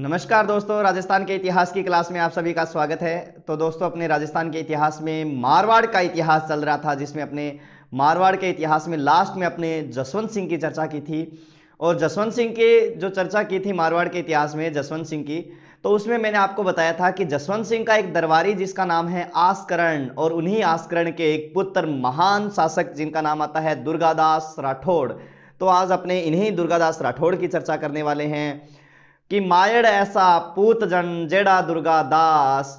नमस्कार दोस्तों राजस्थान के इतिहास की क्लास में आप सभी का स्वागत है तो दोस्तों अपने राजस्थान के इतिहास में मारवाड़ का इतिहास चल रहा था जिसमें अपने मारवाड़ के इतिहास में लास्ट में अपने जसवंत सिंह की चर्चा की थी और जसवंत सिंह के जो चर्चा की थी मारवाड़ के इतिहास में जसवंत सिंह की तो उसमें मैंने आपको बताया था कि जसवंत सिंह का एक दरबारी जिसका नाम है आस्करण और उन्हीं आस्करण के एक पुत्र महान शासक जिनका नाम आता है दुर्गादास राठौड़ तो आज अपने इन्हीं दुर्गादास राठौड़ की चर्चा करने वाले हैं कि मायड़ ऐसा पूत जन जेड़ा दुर्गा दास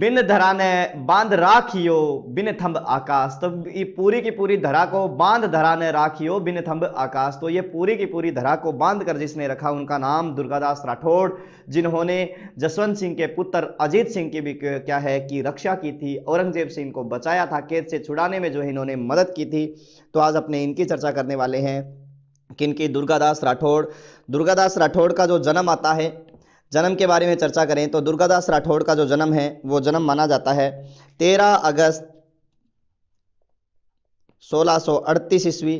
बिन धरा ने बांध राखियो बिन थंब आकाश तो ये पूरी की पूरी धरा को बांध धरा ने राखियो बिन थंब आकाश तो ये पूरी की पूरी धरा को बांध कर जिसने रखा उनका नाम दुर्गादास राठौड़ जिन्होंने जसवंत सिंह के पुत्र अजीत सिंह की भी क्या है कि रक्षा की थी औरंगजेब सिंह को बचाया था कैद से छुड़ाने में जो है इन्होंने मदद की थी तो आज अपने इनकी चर्चा करने वाले हैं किनकी दुर्गादास राठौड़ दुर्गादास राठौड़ का जो जन्म आता है जन्म के बारे में चर्चा करें तो दुर्गादास राठौड़ का जो जन्म है वो जन्म माना जाता है तेरह अगस्त सोलह ईस्वी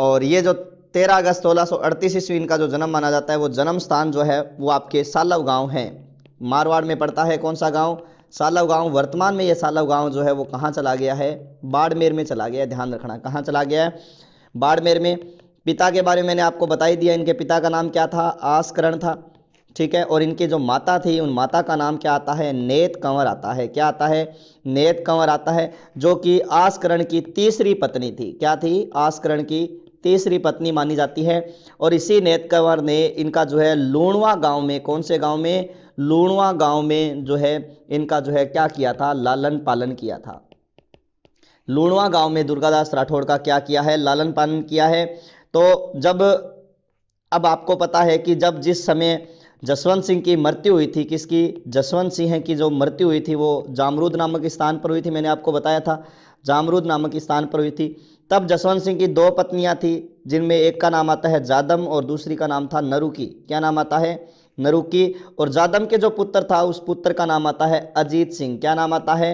और ये जो 13 अगस्त सोलह ईस्वी इनका जो जन्म माना जाता है वो जन्म स्थान जो है वो आपके सालव गांव है मारवाड़ में पड़ता है कौन सा गांव सालव गांव वर्तमान में ये सालव गांव जो है वो कहाँ चला गया है बाड़मेर में चला गया है ध्यान रखना कहाँ चला गया है बाड़मेर में पिता के बारे में मैंने आपको बता ही दिया इनके पिता का नाम क्या था आसकरण था ठीक है और इनके जो माता थी उन माता का नाम क्या आता है नेत कंवर आता है क्या आता है नेत कंवर आता है जो कि आसकरण की तीसरी पत्नी थी क्या थी आसकरण की तीसरी पत्नी मानी जाती है और इसी नेत कंवर ने इनका जो है लूणवा गांव में कौन से गांव में लूणवा गांव में जो है इनका जो है क्या किया था लालन पालन किया था लूणवा गांव में दुर्गादास राठौड़ का क्या किया है लालन पालन किया है तो जब अब आपको पता है कि जब जिस समय जसवंत सिंह की मृत्यु हुई थी किसकी जसवंत सिंह की जो मृत्यु हुई थी वो जामरूद नामक स्थान पर हुई थी मैंने आपको बताया था जामरूद नामक स्थान पर हुई थी तब जसवंत सिंह की दो पत्नियां थी जिनमें एक का नाम आता है जादम और दूसरी का नाम था नरुकी क्या नाम आता है नरुकी और जादम के जो पुत्र था उस पुत्र का नाम आता है अजीत सिंह क्या नाम आता है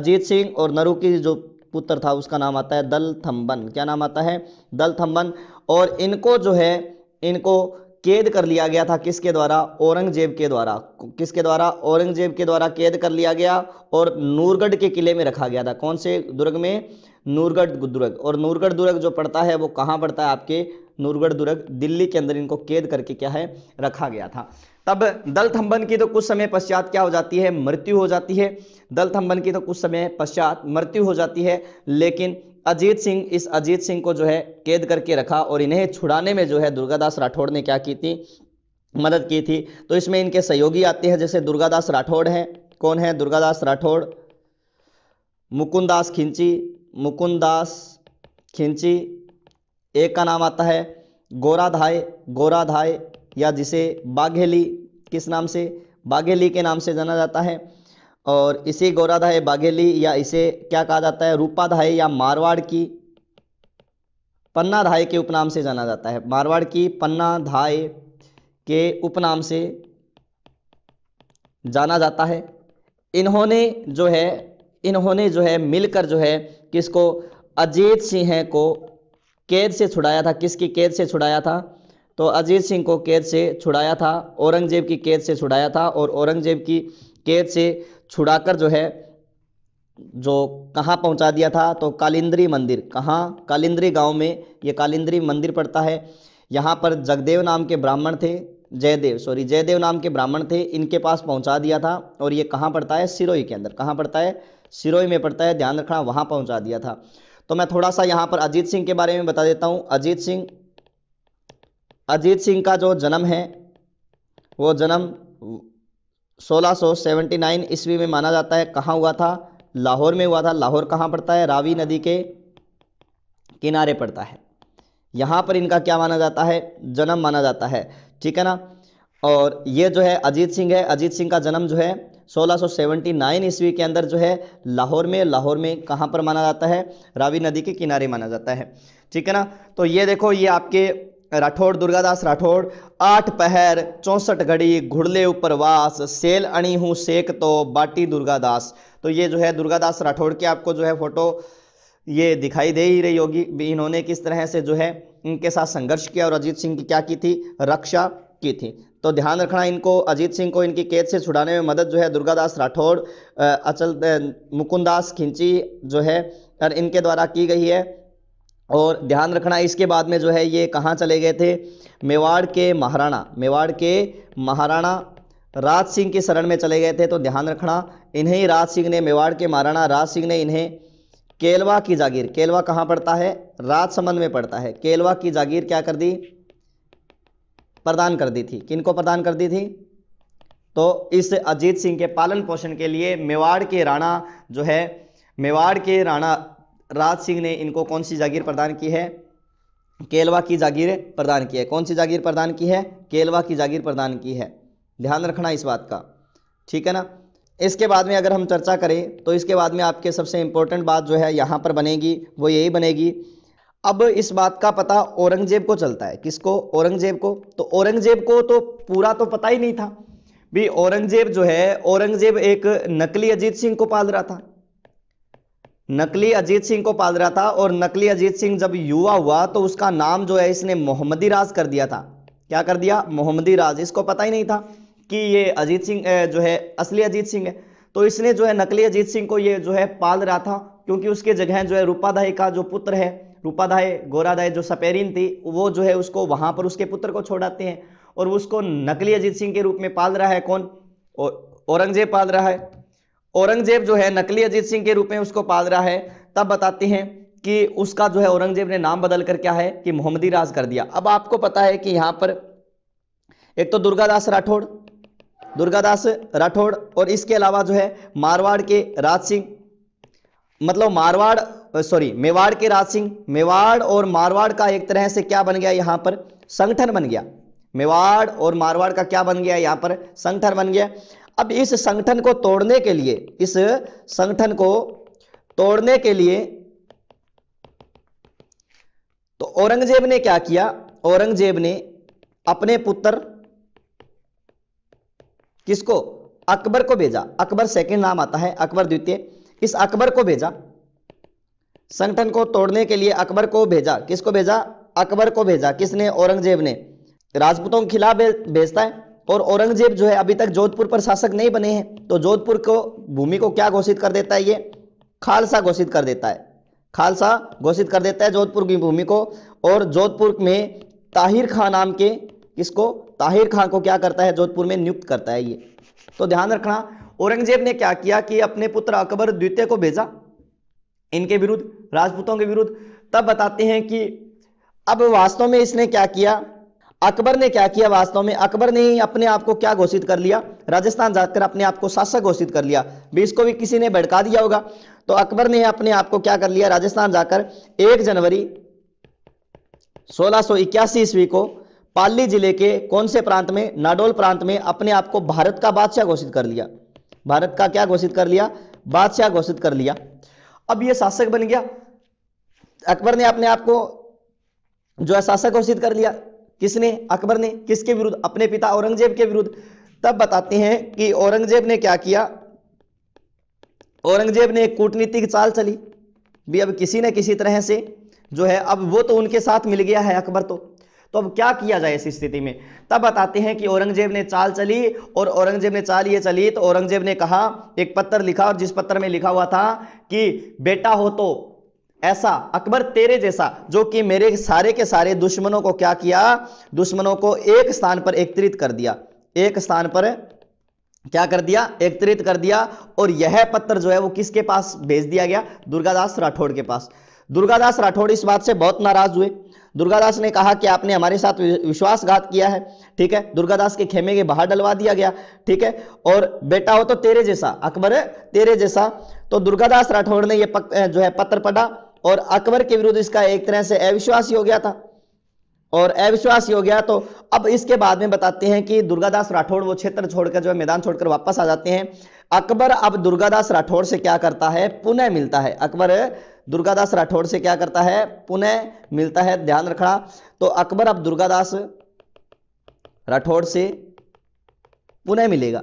अजीत सिंह और नरुकी जो पुत्र था उसका नाम आता है दल थम्बन क्या नाम आता है दल थम्बन और इनको जो है इनको कैद कर लिया गया था किसके द्वारा औरंगजेब के द्वारा किसके द्वारा औरंगजेब के द्वारा कैद कर लिया गया और नूरगढ़ के किले में रखा गया था कौन से दुर्ग में नूरगढ़ दुर्ग और नूरगढ़ दुर्ग जो पड़ता है वो कहाँ पड़ता है आपके नूरगढ़ दुर्ग दिल्ली के अंदर इनको कैद करके क्या है रखा गया था तब दल थंबन की तो कुछ समय पश्चात क्या हो जाती है मृत्यु हो जाती है दल थंबन की तो कुछ समय पश्चात मृत्यु हो जाती है लेकिन अजीत सिंह इस अजीत सिंह को जो है कैद करके रखा और इन्हें छुड़ाने में जो है दुर्गादास राठौड़ ने क्या की थी मदद की थी तो इसमें इनके सहयोगी आते हैं जैसे दुर्गादास राठौड़ हैं कौन है दुर्गादास राठौड़ मुकुंदास खिंची मुकुंदास खिंची एक का नाम आता है गोरा धाय गोरा धाय या जिसे बाघेली किस नाम से बाघेली के नाम से जाना जाता है और इसे गौराधाय बाघेली या इसे क्या कहा जाता है रूपाधाय या मारवाड़ की पन्ना धाय के उपनाम से जाना जाता है मारवाड़ की पन्ना धाय के उपनाम से जाना जाता है इन्होंने जो है इन्होंने जो है मिलकर जो है किसको अजीत सिंह को कैद से छुड़ाया था किसकी कैद से छुड़ाया था तो अजीत सिंह को कैद से छुड़ाया था औरंगजेब की कैद से छुड़ाया था और औरंगजेब की कैद से छुड़ाकर जो है जो कहाँ पहुँचा दिया था तो कालिंद्री मंदिर कहाँ कालिंद्री गांव में ये कालिंद्री मंदिर पड़ता है यहाँ पर जगदेव नाम के ब्राह्मण थे जयदेव सॉरी जयदेव नाम के ब्राह्मण थे इनके पास पहुँचा दिया था और ये कहाँ पड़ता है सिरोही के अंदर कहाँ पड़ता है सिरोही में पड़ता है ध्यान रखना वहाँ पहुँचा दिया था तो मैं थोड़ा सा यहाँ पर अजीत सिंह के बारे में बता देता हूँ अजीत सिंह अजीत सिंह का जो जन्म है वो जन्म 1679 ईस्वी में माना जाता है कहाँ हुआ था लाहौर में हुआ था लाहौर कहाँ पड़ता है रावी नदी के किनारे पड़ता है यहाँ पर इनका क्या माना जाता है जन्म माना जाता है ठीक है ना और ये जो है अजीत सिंह है अजीत सिंह का जन्म जो है 1679 ईस्वी के अंदर जो है लाहौर में लाहौर में कहाँ पर माना जाता है रावी नदी के किनारे माना जाता है ठीक है ना तो ये देखो ये आपके राठौड़ दुर्गादास राठौड़ आठ पहर चौंसठ घड़ी घुड़ले ऊपर वास सेल अणी हूँ सेक तो बाटी दुर्गादास तो ये जो है दुर्गादास राठौड़ की आपको जो है फोटो ये दिखाई दे ही रही होगी इन्होंने किस तरह से जो है इनके साथ संघर्ष किया और अजीत सिंह की क्या की थी रक्षा की थी तो ध्यान रखना इनको अजीत सिंह को इनकी कैद से छुड़ाने में मदद जो है दुर्गादास राठौड़ अचल मुकुंदास खिंची जो है और इनके द्वारा की गई है और ध्यान रखना इसके बाद में जो है ये कहाँ चले गए थे मेवाड़ के महाराणा मेवाड़ के महाराणा राज सिंह के शरण में चले गए थे तो ध्यान रखना इन्हें राज सिंह ने मेवाड़ के महाराणा राज सिंह ने इन्हें केलवा की जागीर केलवा कहाँ पड़ता है राजसमंद में पड़ता है केलवा की जागीर क्या कर दी प्रदान कर दी थी किनको प्रदान कर दी थी तो इस अजीत सिंह के पालन पोषण के लिए मेवाड़ के राणा जो है मेवाड़ के राणा राज सिंह ने इनको कौन सी जागीर प्रदान की है केलवा की जागीर प्रदान की है कौन सी जागीर प्रदान की है केलवा की जागीर प्रदान की है ध्यान रखना इस बात का ठीक है ना इसके बाद में अगर हम चर्चा करें तो इसके बाद में आपके सबसे इम्पोर्टेंट बात जो है यहाँ पर बनेगी वो यही बनेगी अब इस बात का पता औरंगजेब को चलता है किसको औरंगजेब को तो औरंगजेब को तो पूरा तो पता ही नहीं था भी औरंगजेब जो है औरंगजेब एक नकली अजीत सिंह को पाल रहा था नकली अजीत सिंह को पाल रहा था और नकली अजीत सिंह जब युवा हुआ तो उसका नाम जो है इसने मोहम्मदी राज कर दिया था क्या कर दिया मोहम्मदी राज इसको पता ही नहीं था कि ये अजीत सिंह जो है असली अजीत सिंह है तो इसने जो है नकली अजीत सिंह को ये जो है पाल रहा था क्योंकि उसके जगह जो है रूपाधाई का जो पुत्र है रूपाधाई गोराधाई जो सपेरिन थी वो जो है उसको वहां पर उसके पुत्र को छोड़ाते हैं और उसको नकली अजीत सिंह के रूप में पाल रहा है कौन औरंगजेब पाल रहा है औरंगजेब जो है नकली अजीत सिंह के रूप में उसको पाल रहा है तब बताते हैं कि उसका जो है औरंगजेब ने नाम बदल कर क्या है कि मोहम्मदी राज कर दिया अब आपको पता है कि यहां पर एक तो दुर्गादास राठौड़ दुर्गादास राठौड़ और इसके अलावा जो है मारवाड़ के राज सिंह मतलब मारवाड़ सॉरी मेवाड़ के राज सिंह मेवाड़ और मारवाड़ का एक तरह से क्या बन गया यहां पर संगठन बन गया मेवाड़ और मारवाड़ का क्या बन गया यहां पर संगठन बन गया अब इस संगठन को तोड़ने के लिए इस संगठन को तोड़ने के लिए तो औरंगजेब ने क्या किया औरंगजेब ने अपने पुत्र किसको अकबर को भेजा अकबर सेकंड नाम आता है अकबर द्वितीय इस अकबर को भेजा संगठन को तोड़ने के लिए अकबर को भेजा किसको भेजा अकबर को भेजा किसने औरंगजेब ने राजपूतों के खिलाफ भेजता है और औरंगजेब जो है अभी तक जोधपुर पर शासक नहीं बने हैं तो जोधपुर को भूमि को क्या घोषित कर देता है ये खालसा घोषित कर देता है खालसा घोषित कर देता है जोधपुर की भूमि को और जोधपुर में ताहिर खां नाम के किसको ताहिर खां को क्या करता है जोधपुर में नियुक्त करता है ये तो ध्यान रखना औरंगजेब ने क्या किया कि अपने पुत्र अकबर द्वितीय को भेजा इनके विरुद्ध राजपूतों के विरुद्ध तब बताते हैं कि अब वास्तव में इसने क्या किया अकबर ने क्या किया वास्तव में अकबर ने अपने आप को क्या घोषित कर लिया राजस्थान जाकर अपने आप को शासक घोषित कर लिया भी इसको भी किसी ने भड़का दिया होगा तो अकबर ने अपने आप को क्या कर लिया राजस्थान जाकर एक जनवरी सोलह ईस्वी को पाली जिले के कौन से प्रांत में नाडोल प्रांत में अपने आप को भारत का बादशाह घोषित कर लिया भारत का क्या घोषित कर लिया बादशाह घोषित कर लिया अब यह शासक बन गया अकबर ने अपने आप को जो है शासक घोषित कर लिया किसने अकबर ने किसके विरुद्ध अपने पिता औरंगजेब के विरुद्ध तब बताते हैं कि औरंगजेब ने क्या किया औरंगजेब ने कूटनीतिक चाल चली भी अब किसी न किसी तरह से जो है अब वो तो उनके साथ मिल गया है अकबर तो तो अब क्या किया जाए इस स्थिति में तब बताते हैं कि औरंगजेब ने चाल चली और औरंगजेब ने चाल ये चली तो औरंगजेब ने कहा एक पत्र लिखा और जिस पत्र में लिखा हुआ था कि बेटा हो तो ऐसा अकबर तेरे जैसा जो कि मेरे सारे के सारे दुश्मनों को क्या किया दुश्मनों को एक स्थान पर एकत्रित कर दिया एक स्थान पर क्या कर दिया एकत्रित कर दिया और यह पत्र जो है वो किसके पास भेज दिया गया दुर्गादास राठौड़ के पास दुर्गादास राठौड़ इस बात से बहुत नाराज हुए दुर्गादास ने कहा कि आपने हमारे साथ विश्वासघात किया है ठीक है दुर्गादास के खेमे के बाहर डलवा दिया गया ठीक है और बेटा हो तो तेरे जैसा अकबर तेरे जैसा तो दुर्गादास राठौड़ ने यह जो है पत्र पढ़ा और अकबर के विरुद्ध इसका एक तरह से अविश्वास हो गया था और अविश्वास हो गया तो अब इसके बाद में बताते हैं कि दुर्गादास राठौड़ वो क्षेत्र छोड़कर जो है मैदान छोड़कर वापस आ जाते हैं अकबर अब दुर्गादास राठौड़ से क्या करता है पुनः मिलता है अकबर दुर्गादास राठौड़ से क्या करता है पुनः मिलता है ध्यान रखना तो अकबर अब दुर्गादास राठौड़ से पुनः मिलेगा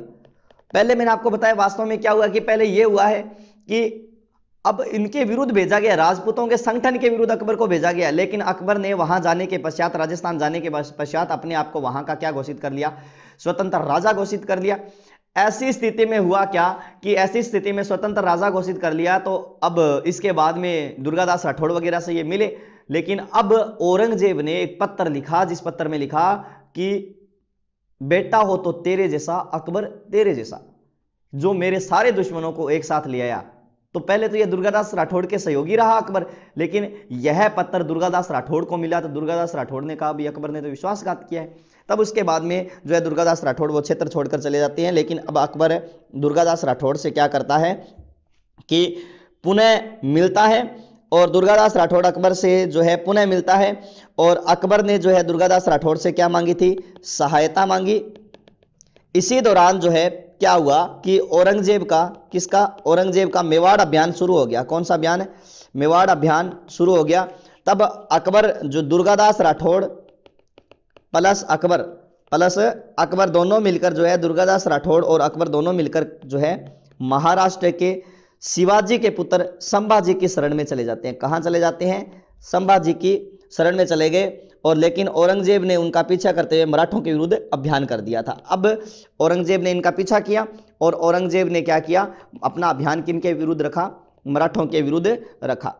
पहले मैंने आपको बताया वास्तव में क्या हुआ कि पहले यह हुआ है कि अब इनके विरुद्ध भेजा गया राजपूतों के संगठन के विरुद्ध अकबर को भेजा गया लेकिन अकबर ने वहां जाने के पश्चात राजस्थान जाने के पश्चात अपने आप को वहां का क्या घोषित कर लिया स्वतंत्र राजा घोषित कर लिया ऐसी स्थिति में हुआ क्या कि ऐसी स्थिति में स्वतंत्र राजा घोषित कर लिया तो अब इसके बाद में दुर्गादास राठौड़ वगैरह से ये मिले लेकिन अब औरंगजेब ने एक पत्र लिखा जिस पत्र में लिखा कि बेटा हो तो तेरे जैसा अकबर तेरे जैसा जो मेरे सारे दुश्मनों को एक साथ ले आया तो पहले तो यह दुर्गादास राठौड़ के सहयोगी रहा अकबर लेकिन यह पत्र दुर्गादास राठौड़ को मिला तो दुर्गादास राठौड़ ने कहा भी अकबर ने तो विश्वासघात किया है तब उसके बाद में जो है दुर्गादास राठौड़ वो क्षेत्र छोड़कर चले जाते हैं लेकिन अब अकबर दुर्गादास राठौड़ से क्या करता है कि पुनः मिलता है और दुर्गादास राठौड़ अकबर से जो है पुनः मिलता है और अकबर ने जो है दुर्गादास राठौड़ से क्या मांगी थी सहायता मांगी इसी दौरान जो है क्या हुआ कि औरंगजेब का किसका औरंगजेब का मेवाड़ अभियान शुरू हो गया कौन सा अभियान है मेवाड़ अभियान शुरू हो गया तब अकबर जो दुर्गादास राठौड़ प्लस अकबर प्लस अकबर दोनों मिलकर जो है दुर्गादास राठौड़ और अकबर दोनों मिलकर जो है महाराष्ट्र के शिवाजी के पुत्र संभाजी की शरण में चले जाते हैं कहाँ चले जाते हैं संभाजी की शरण में चले गए और लेकिन औरंगजेब ने उनका पीछा करते हुए मराठों के विरुद्ध अभियान कर दिया था अब औरंगजेब ने इनका पीछा किया और औरंगजेब ने क्या किया अपना अभियान किन के विरुद्ध रखा मराठों के विरुद्ध रखा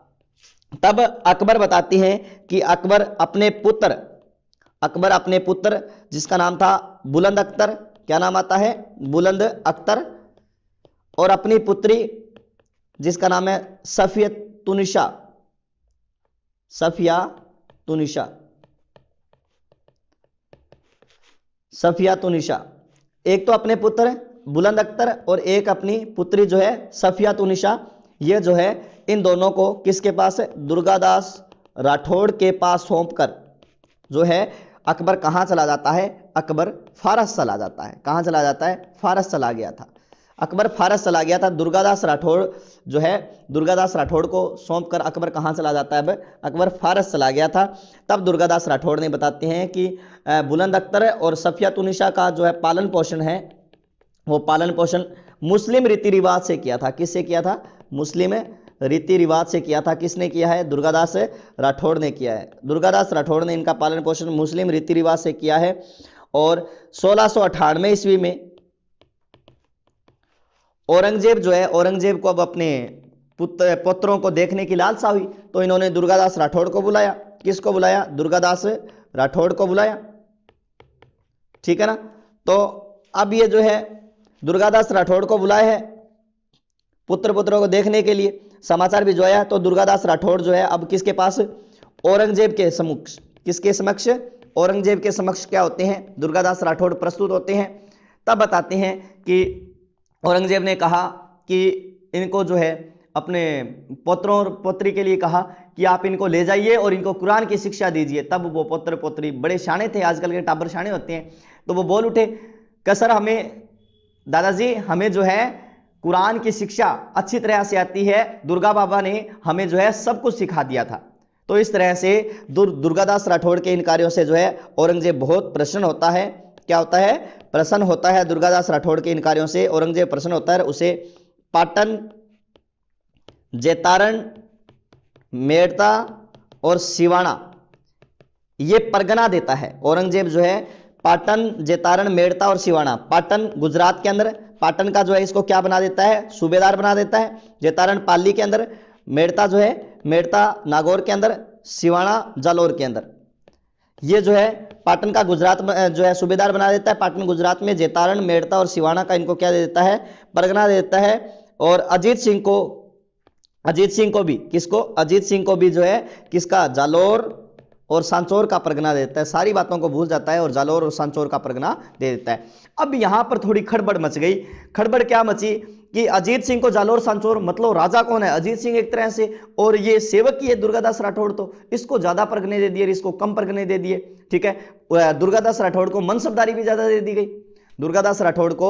तब अकबर बताती हैं कि अकबर अपने पुत्र अकबर अपने पुत्र जिसका नाम था बुलंद अख्तर क्या नाम आता है बुलंद अख्तर और अपनी पुत्री जिसका नाम है सफियत तुनिशा सफिया तुनिशा सफियातुनिशा तो एक तो अपने पुत्र बुलंद अख्तर और एक अपनी पुत्री जो है सफियातुनिशा तो ये जो है इन दोनों को किसके पास दुर्गादास राठौड़ के पास सौंप कर जो है अकबर कहाँ चला जाता है अकबर फारस चला जाता है कहाँ चला जाता है फारस चला गया था अकबर फारस चला गया था दुर्गादास राठौड़ जो है दुर्गादास राठौड़ को सौंप कर अकबर कहाँ चला जाता है अब अकबर फारस चला गया था तब दुर्गादास राठौड़ ने बताते हैं कि बुलंद अख्तर और सफिया तुनिशा का जो है पालन पोषण है वो पालन पोषण मुस्लिम रीति रिवाज से किया था किससे किया था मुस्लिम रीति रिवाज से किया था किसने किया है दुर्गादास राठौड़ ने किया है दुर्गादास राठौड़ ने इनका पालन पोषण मुस्लिम रीति रिवाज से किया है और सोलह सौ ईस्वी में औरंगजेब जो है औरंगजेब को अब अपने पुत्र पुत्रों को देखने की लालसा हुई तो इन्होंने दुर्गादास राठौड़ को बुलाया किसको बुलाया दुर्गादास राठौड़ को बुलाया ठीक है ना तो अब ये जो है दुर्गादास राठौड़ को बुलाया है पुत्र पुत्रों को देखने के लिए समाचार भी जो आया तो दुर्गादास राठौड़ जो है अब किसके पास औरंगजेब के समक्ष किसके समक्ष औरंगजेब के समक्ष क्या होते हैं दुर्गादास राठौड़ प्रस्तुत होते हैं तब बताते हैं कि औरंगजेब ने कहा कि इनको जो है अपने पुत्रों और पुत्री के लिए कहा कि आप इनको ले जाइए और इनको कुरान की शिक्षा दीजिए तब वो पुत्र पुत्री बड़े शाणे थे आजकल के टाबर शाणे होते हैं तो वो बोल उठे कसर हमें दादाजी हमें जो है कुरान की शिक्षा अच्छी तरह से आती है दुर्गा बाबा ने हमें जो है सब कुछ सिखा दिया था तो इस तरह से दुर्गादास राठौड़ के इन कार्यों से जो है औरंगजेब बहुत प्रसन्न होता है क्या होता है प्रसन्न होता है दुर्गादास राठौड़ के इन कार्यों से औरंगजेब प्रसन्न होता है उसे पाटन जैतारण मेड़ता और सिवाना ये परगना देता है औरंगजेब जो है पाटन जेतारण मेड़ता और सिवाना पाटन गुजरात के अंदर पाटन का जो है इसको क्या बना देता है सूबेदार बना देता है जेतारण पाली के अंदर मेड़ता जो है मेड़ता नागौर के अंदर सिवाना जालौर के अंदर ये जो है पाटन का गुजरात जो है सूबेदार बना देता है पाटन गुजरात में जेतारण मेड़ता और सिवाना का इनको क्या दे देता है परगना दे देता है और अजीत सिंह को अजीत सिंह को भी किसको अजीत सिंह को भी जो है किसका जालोर और सांचोर का परगना दे देता है सारी बातों को भूल जाता है और जालोर और सांचोर का परगना दे देता है अब यहां पर थोड़ी खड़बड़ मच गई खड़बड़ क्या मची कि अजीत सिंह को जालोर सांचोर मतलब राजा कौन है अजीत सिंह एक तरह से और ये सेवक की है दुर्गादास राठौड़ तो इसको ज्यादा परगने दे दिए इसको कम परगने दे दिए ठीक है दुर्गादास राठौड़ को मनसबदारी भी ज्यादा दे दी गई दुर्गादास राठौड़ को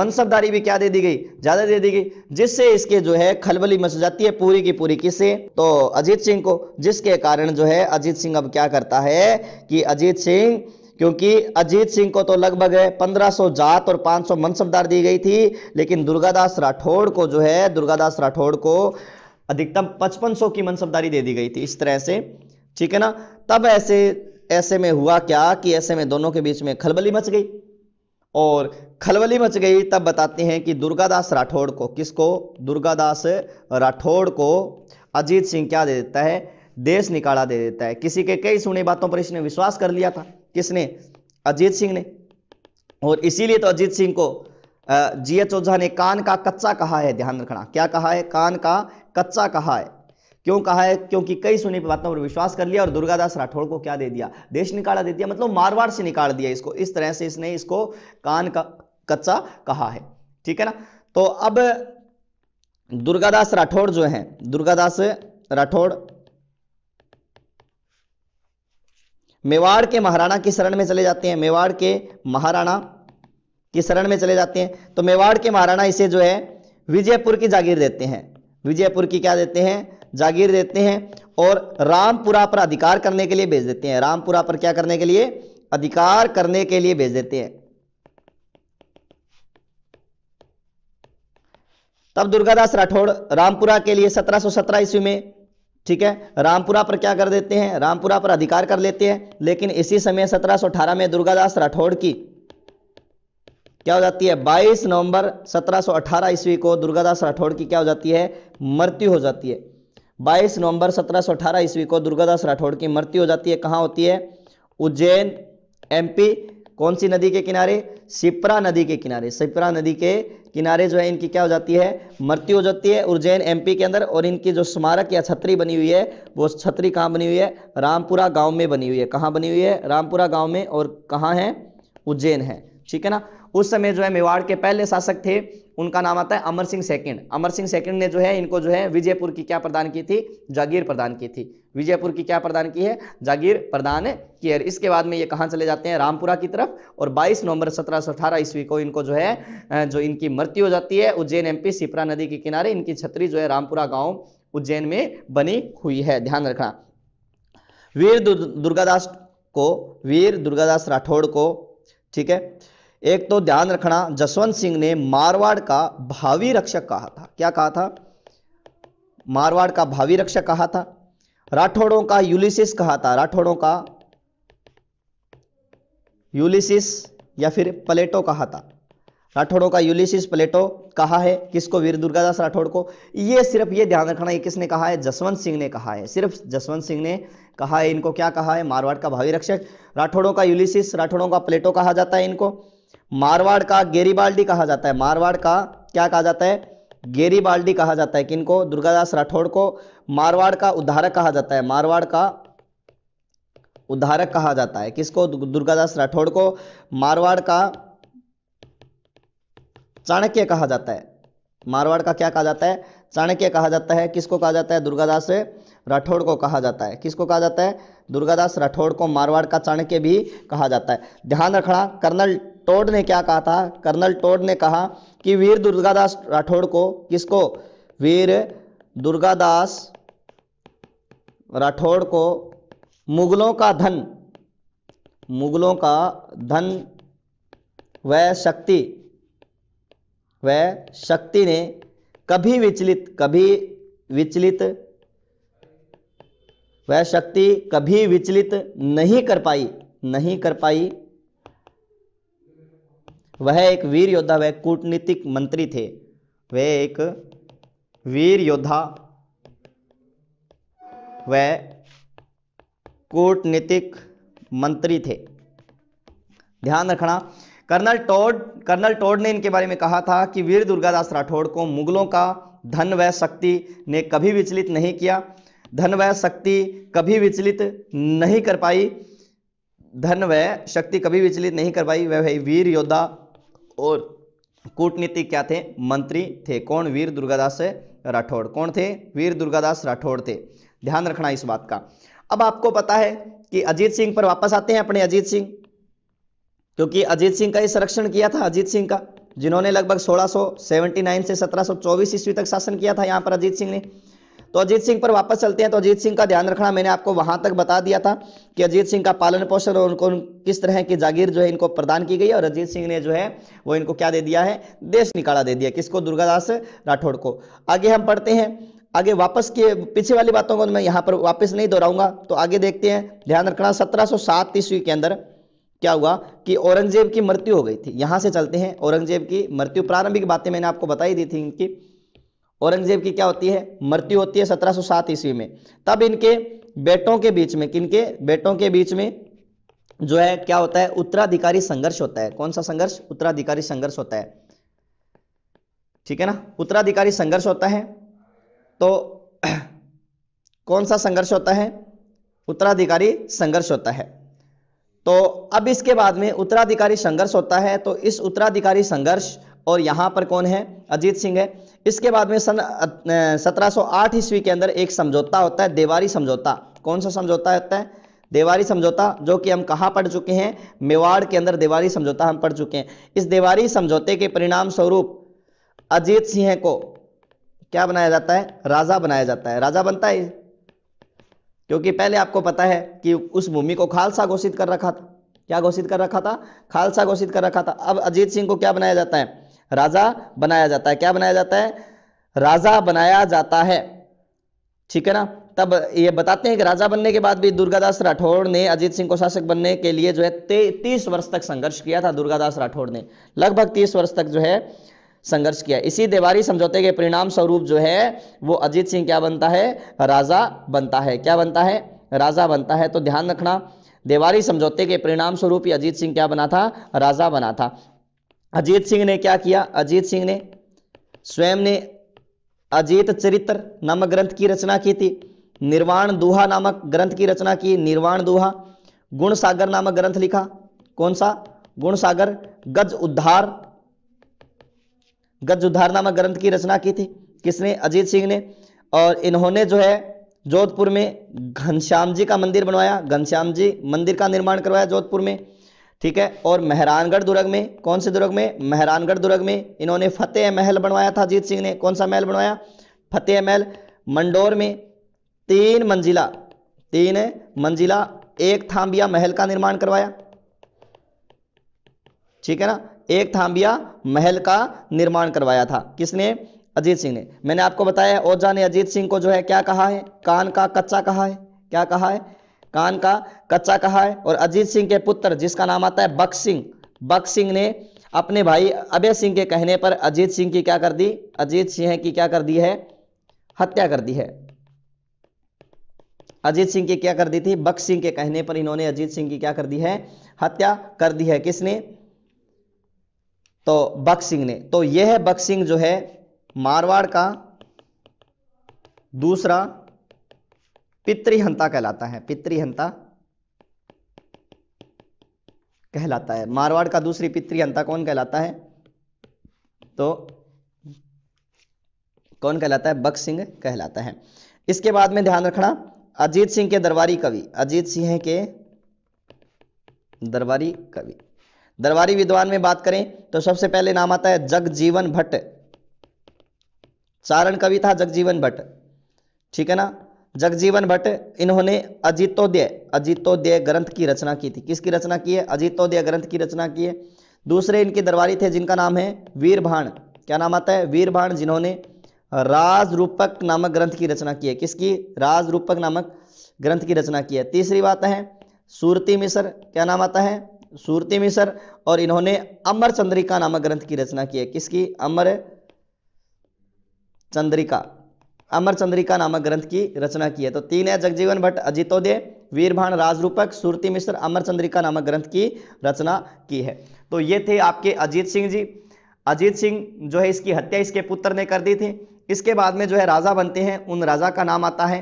मनसबदारी भी क्या दे दी गई ज्यादा दे दी गई जिससे इसके जो है खलबली मच जाती है पूरी की पूरी किसे तो अजीत सिंह को जिसके कारण जो है अजीत सिंह अब क्या करता है कि अजीत सिंह क्योंकि अजीत सिंह को तो लगभग 1500 जात और 500 मनसबदार दी गई थी लेकिन दुर्गादास राठौड़ को जो है दुर्गादास राठौड़ को अधिकतम 5500 की मनसबदारी दे दी गई थी इस तरह से ठीक है ना तब ऐसे ऐसे में हुआ क्या कि ऐसे में दोनों के बीच में खलबली मच गई और खलबली मच गई तब बताते हैं कि दुर्गादास राठौड़ को किसको दुर्गादास राठौड़ को अजीत सिंह क्या दे देता है देश निकाला दे देता है किसी के कई सुनी बातों पर इसने विश्वास कर लिया था किसने अजीत सिंह ने और इसीलिए तो अजीत सिंह को एच ओझा ने कान का कच्चा कहा है ध्यान रखना क्या कहा है कान का कच्चा कहा है क्यों कहा है क्योंकि कई सुनी बातों पर विश्वास कर लिया और दुर्गादास राठौड़ को क्या दे दिया देश निकाला दे दिया मतलब मारवाड़ से निकाल दिया इसको इस तरह से इसने इसको कान का कच्चा कहा है ठीक है ना तो अब दुर्गादास राठौड़ जो है दुर्गादास राठौड़ मेवाड़ के महाराणा की शरण में चले जाते हैं मेवाड़ के महाराणा की शरण में चले जाते हैं तो मेवाड़ के महाराणा इसे जो है विजयपुर की जागीर देते हैं विजयपुर की क्या देते हैं जागीर देते हैं और रामपुरा पर अधिकार करने के लिए भेज देते हैं रामपुरा पर क्या करने के लिए अधिकार करने के लिए भेज देते हैं तब दुर्गादास राठौड़ रामपुरा के लिए 1717 ईस्वी में ठीक है रामपुरा पर क्या कर देते हैं रामपुरा पर अधिकार कर लेते हैं लेकिन इसी समय 1718 में दुर्गादास राठौड़ की क्या हो जाती है 22 नवंबर 1718 ईस्वी को दुर्गादास राठौड़ की क्या हो जाती है मृत्यु हो जाती है 22 नवंबर 1718 ईस्वी को दुर्गादास राठौड़ की मृत्यु हो जाती है कहाँ होती है उज्जैन एमपी कौन सी नदी के किनारे सिपरा नदी के किनारे सिपरा नदी के किनारे जो है इनकी क्या हो जाती है मृत्यु हो जाती है उज्जैन एमपी के अंदर और इनकी जो स्मारक या छतरी बनी हुई है वो छतरी कहाँ बनी हुई है रामपुरा गांव में बनी हुई है कहाँ बनी हुई है रामपुरा गांव में और कहाँ है उज्जैन है ठीक है ना उस समय जो है मेवाड़ के पहले शासक थे उनका नाम आता है अमर सिंह सेकंड अमर सिंह सेकंड ने जो है इनको जो है विजयपुर की क्या प्रदान की थी जागीर प्रदान की थी विजयपुर की क्या प्रदान की है जागीर प्रदान की है इसके बाद में ये कहाँ चले जाते हैं रामपुरा की तरफ और 22 नवंबर 1718 ईस्वी को इनको जो है जो इनकी मृत्यु हो जाती है उज्जैन एम सिपरा नदी के किनारे इनकी छतरी जो है रामपुरा गाँव उज्जैन में बनी हुई है ध्यान रखना वीर दुर्गादास को वीर दुर्गादास राठौड़ को ठीक है एक तो ध्यान रखना जसवंत सिंह ने मारवाड़ का भावी रक्षक कहा था क्या कहा था मारवाड़ का भावी रक्षक कहा था राठौड़ों का यूलिसिस कहा था राठौड़ों का यूलिसिस या फिर प्लेटो कहा था राठौड़ों का यूलिसिस प्लेटो कहा है किसको वीर दुर्गादास राठौड़ को ये सिर्फ ये ध्यान रखना ये किसने कहा है जसवंत सिंह ने कहा है सिर्फ जसवंत सिंह ने कहा है इनको क्या कहा है मारवाड़ का भावी रक्षक राठौड़ों का यूलिसिस राठौड़ों का प्लेटो कहा जाता है इनको मारवाड़ का गेरीबाल्डी कहा जाता है मारवाड़ का क्या कहा जाता है गेरीबाल्डी कहा जाता है किनको दुर्गादास राठौड़ को मारवाड़ का उद्धारक कहा जाता है मारवाड़ का उद्धारक कहा जाता है किसको दुर्गादास राठौड़ को मारवाड़ का चाणक्य कहा जाता है मारवाड़ का क्या कहा जाता है चाणक्य कहा जाता है किसको कहा जाता है दुर्गादास राठौड़ को कहा जाता है किसको कहा जाता है दुर्गादास राठौड़ को मारवाड़ का चाणक्य भी कहा जाता है ध्यान रखना कर्नल टोड ने क्या कहा था कर्नल टोड ने कहा कि वीर दुर्गादास राठौड़ को किसको वीर दुर्गादास राठौड़ को मुगलों का धन मुगलों का धन व शक्ति व शक्ति ने कभी विचलित कभी विचलित वह शक्ति कभी विचलित नहीं कर पाई नहीं कर पाई वह एक वीर योद्धा वह कूटनीतिक मंत्री थे वह एक वीर योद्धा वह कूटनीतिक मंत्री थे ध्यान रखना कर्नल टोड कर्नल टोड ने इनके बारे में कहा था कि वीर दुर्गादास राठौड़ को मुगलों का धन व शक्ति ने कभी विचलित नहीं किया धन व शक्ति कभी विचलित नहीं कर पाई धन व शक्ति कभी विचलित नहीं कर पाई वह वीर योद्धा और कूटनीति क्या थे मंत्री थे कौन वीर दुर्गादास राठौड़ कौन थे वीर दुर्गादास राठौड़ थे ध्यान रखना इस बात का अब आपको पता है कि अजीत सिंह पर वापस आते हैं अपने अजीत सिंह क्योंकि अजीत सिंह का ही संरक्षण किया था अजीत सिंह का जिन्होंने लगभग 1679 से 1724 ईस्वी तक शासन किया था यहां पर अजीत सिंह ने तो अजीत सिंह पर वापस चलते हैं तो अजीत सिंह का ध्यान रखना मैंने आपको वहां तक बता दिया था कि अजीत सिंह का पालन पोषण और उनको किस तरह की जागीर जो है इनको प्रदान की गई और अजीत सिंह ने जो है वो इनको क्या दे दिया है देश निकाला दे दिया किसको दुर्गादास राठौड़ को आगे हम पढ़ते हैं आगे वापस के पीछे वाली बातों को मैं यहाँ पर वापस नहीं दोहराऊंगा तो आगे देखते हैं ध्यान रखना सत्रह ईस्वी के अंदर क्या हुआ कि औरंगजेब की मृत्यु हो गई थी यहां से चलते हैं औरंगजेब की मृत्यु प्रारंभिक बातें मैंने आपको बताई दी थी इनकी औरंगजेब की क्या होती है मृत्यु होती है 1707 ईस्वी में तब इनके बेटों के बीच में किनके बेटों के बीच में जो है क्या होता है उत्तराधिकारी संघर्ष होता है कौन सा संघर्ष उत्तराधिकारी संघर्ष होता है ठीक है ना उत्तराधिकारी संघर्ष होता है तो कौन सा संघर्ष होता है उत्तराधिकारी संघर्ष होता है तो अब इसके बाद में उत्तराधिकारी संघर्ष होता है तो इस उत्तराधिकारी संघर्ष और यहां पर कौन है अजीत सिंह है इसके बाद में सन 1708 ईस्वी के अंदर एक समझौता होता है देवारी समझौता कौन सा समझौता होता है देवारी समझौता जो कि हम कहाँ पढ़ चुके हैं मेवाड़ के अंदर देवारी समझौता हम पढ़ चुके हैं इस देवारी समझौते के परिणाम स्वरूप अजीत सिंह को क्या बनाया जाता है राजा बनाया जाता है राजा बनता है क्योंकि पहले आपको पता है कि उस भूमि को खालसा घोषित कर रखा था क्या घोषित कर रखा था खालसा घोषित कर रखा था अब अजीत सिंह को क्या बनाया जाता है राजा बनाया जाता है क्या बनाया जाता है राजा बनाया जाता है ठीक है ना तब ये बताते हैं कि राजा बनने के बाद भी दुर्गादास राठौड़ ने अजीत सिंह को शासक बनने के लिए जो है ते, तीस वर्ष तक संघर्ष किया था दुर्गादास राठौड़ ने लगभग तीस वर्ष तक जो है संघर्ष किया इसी देवारी समझौते के परिणाम स्वरूप जो है वो अजीत सिंह क्या बनता है राजा बनता है क्या बनता है राजा बनता है तो ध्यान रखना देवारी समझौते के परिणाम स्वरूप अजीत सिंह क्या बना था राजा बना था अजीत सिंह ने क्या किया अजीत सिंह ने स्वयं ने अजीत चरित्र नामक ग्रंथ की रचना की थी निर्वाण दुहा नामक ग्रंथ की रचना की निर्वाण दुहा गुण सागर नामक ग्रंथ लिखा कौन सा गुण सागर गज उद्धार गज उद्धार नामक ग्रंथ की रचना की थी किसने अजीत सिंह ने और इन्होंने जो है जोधपुर में घनश्याम जी का मंदिर बनवाया घनश्याम जी मंदिर का निर्माण करवाया जोधपुर में ठीक है और मेहरानगढ़ दुर्ग में कौन से दुर्ग में मेहरानगढ़ दुर्ग में इन्होंने फतेह महल बनवाया था अजीत सिंह ने कौन सा महल बनवाया फतेह महल मंडोर में तीन मंजिला तीन मंजिला एक थाम्बिया महल का निर्माण करवाया ठीक है ना एक थाम्बिया महल का निर्माण करवाया था किसने अजीत सिंह ने मैंने आपको बताया ओझा ने अजीत सिंह को जो है क्या कहा है कान का कच्चा कहा है क्या कहा है कान का कच्चा कहा है और अजीत सिंह के पुत्र जिसका नाम आता है बक्स सिंह सिंह ने अपने भाई अभय सिंह के कहने पर अजीत सिंह की क्या कर दी अजीत सिंह की क्या कर दी है हत्या कर दी है अजीत सिंह की क्या कर दी थी बक्स सिंह के कहने पर इन्होंने अजीत सिंह की क्या कर दी है हत्या कर दी है किसने तो बक्स सिंह ने तो यह बक्स सिंह जो है मारवाड़ का दूसरा पितृहंता कहलाता है पितृहंता कहलाता है मारवाड़ का दूसरी पितृहंता कौन कहलाता है तो कौन कहलाता है बक्स सिंह कहलाता है इसके बाद में ध्यान रखना अजीत सिंह के दरबारी कवि अजीत सिंह के दरबारी कवि दरबारी विद्वान में बात करें तो सबसे पहले नाम आता है जगजीवन भट्ट चारण कवि था जगजीवन भट्ट ठीक है ना जगजीवन भट्ट इन्होंने अजितोदय अजितोदय ग्रंथ की रचना की थी किसकी रचना की है अजितोदय ग्रंथ की रचना की है दूसरे इनके दरबारी थे जिनका नाम है वीरभाण क्या नाम आता है वीरभाण जिन्होंने राज रूपक नामक ग्रंथ की रचना की है किसकी राज रूपक नामक ग्रंथ की रचना की है तीसरी बात है सूरती मिसर क्या नाम आता है सूरती मिसर और इन्होंने अमर चंद्रिका नामक ग्रंथ की रचना की है किसकी अमर चंद्रिका अमर चंद्रिका नामक ग्रंथ की रचना की है तो तीन है जगजीवन भट्ट अजितोदय वीरभान राजरूपक सूरती मिश्र अमर चंद्रिका नामक ग्रंथ की रचना की है तो ये थे आपके अजीत सिंह जी अजीत सिंह जो है इसकी हत्या इसके पुत्र ने कर दी थी इसके बाद में जो है राजा बनते हैं उन राजा का नाम आता है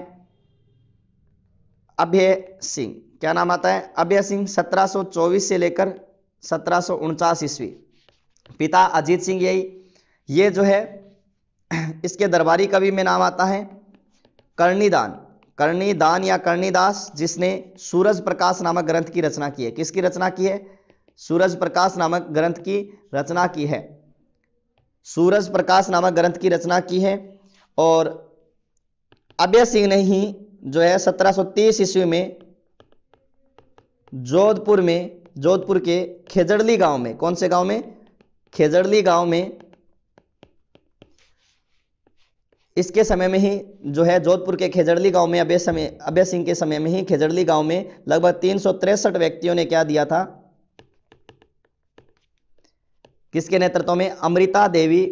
अभय सिंह क्या नाम आता है अभय सिंह 1724 से लेकर सत्रह ईस्वी पिता अजीत सिंह यही ये जो है इसके दरबारी कवि में नाम आता है कर्णीदान कर्णीदान या कर्णीदास जिसने सूरज प्रकाश नामक ग्रंथ की रचना की है किसकी रचना की है सूरज प्रकाश नामक ग्रंथ की रचना की है सूरज प्रकाश नामक ग्रंथ की रचना की है और अभय सिंह ने ही जो है 1730 ईस्वी में जोधपुर में जोधपुर के खेजड़ली गांव में कौन से गांव में खेजड़ली गांव में इसके समय में ही जो है जोधपुर के खेजड़ली गांव में अभय समय अभय सिंह के समय में ही खेजड़ली गांव में लगभग तीन व्यक्तियों ने क्या दिया था किसके नेतृत्व में अमृता देवी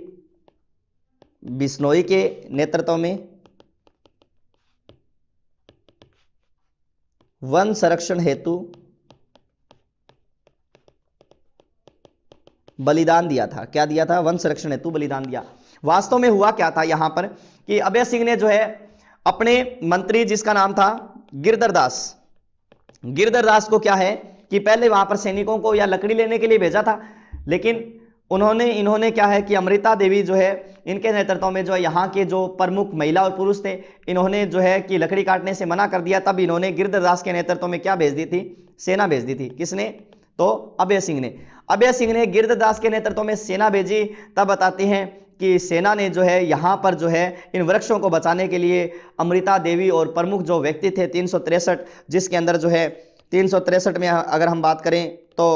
बिश्नोई के नेतृत्व में वन संरक्षण हेतु बलिदान दिया था क्या दिया था वन संरक्षण हेतु बलिदान दिया वास्तव में हुआ क्या था यहां पर कि अभय सिंह ने जो है अपने मंत्री जिसका नाम था गिरधर दास गिरधर दास को क्या है कि पहले वहां पर सैनिकों को या लकड़ी लेने के लिए भेजा था लेकिन उन्होंने इन्होंने क्या है कि अमृता देवी जो है इनके नेतृत्व में जो है यहाँ के जो प्रमुख महिला और पुरुष थे इन्होंने जो है कि लकड़ी काटने से मना कर दिया तब इन्होंने गिरधर दास के नेतृत्व में क्या भेज दी थी सेना भेज दी थी किसने तो अभय सिंह ने अभय सिंह ने गिरधर दास के नेतृत्व में सेना भेजी तब बताते हैं कि सेना ने जो है यहाँ पर जो है इन वृक्षों को बचाने के लिए अमृता देवी और प्रमुख जो व्यक्ति थे तीन जिसके अंदर जो है तीन में अगर हम बात करें तो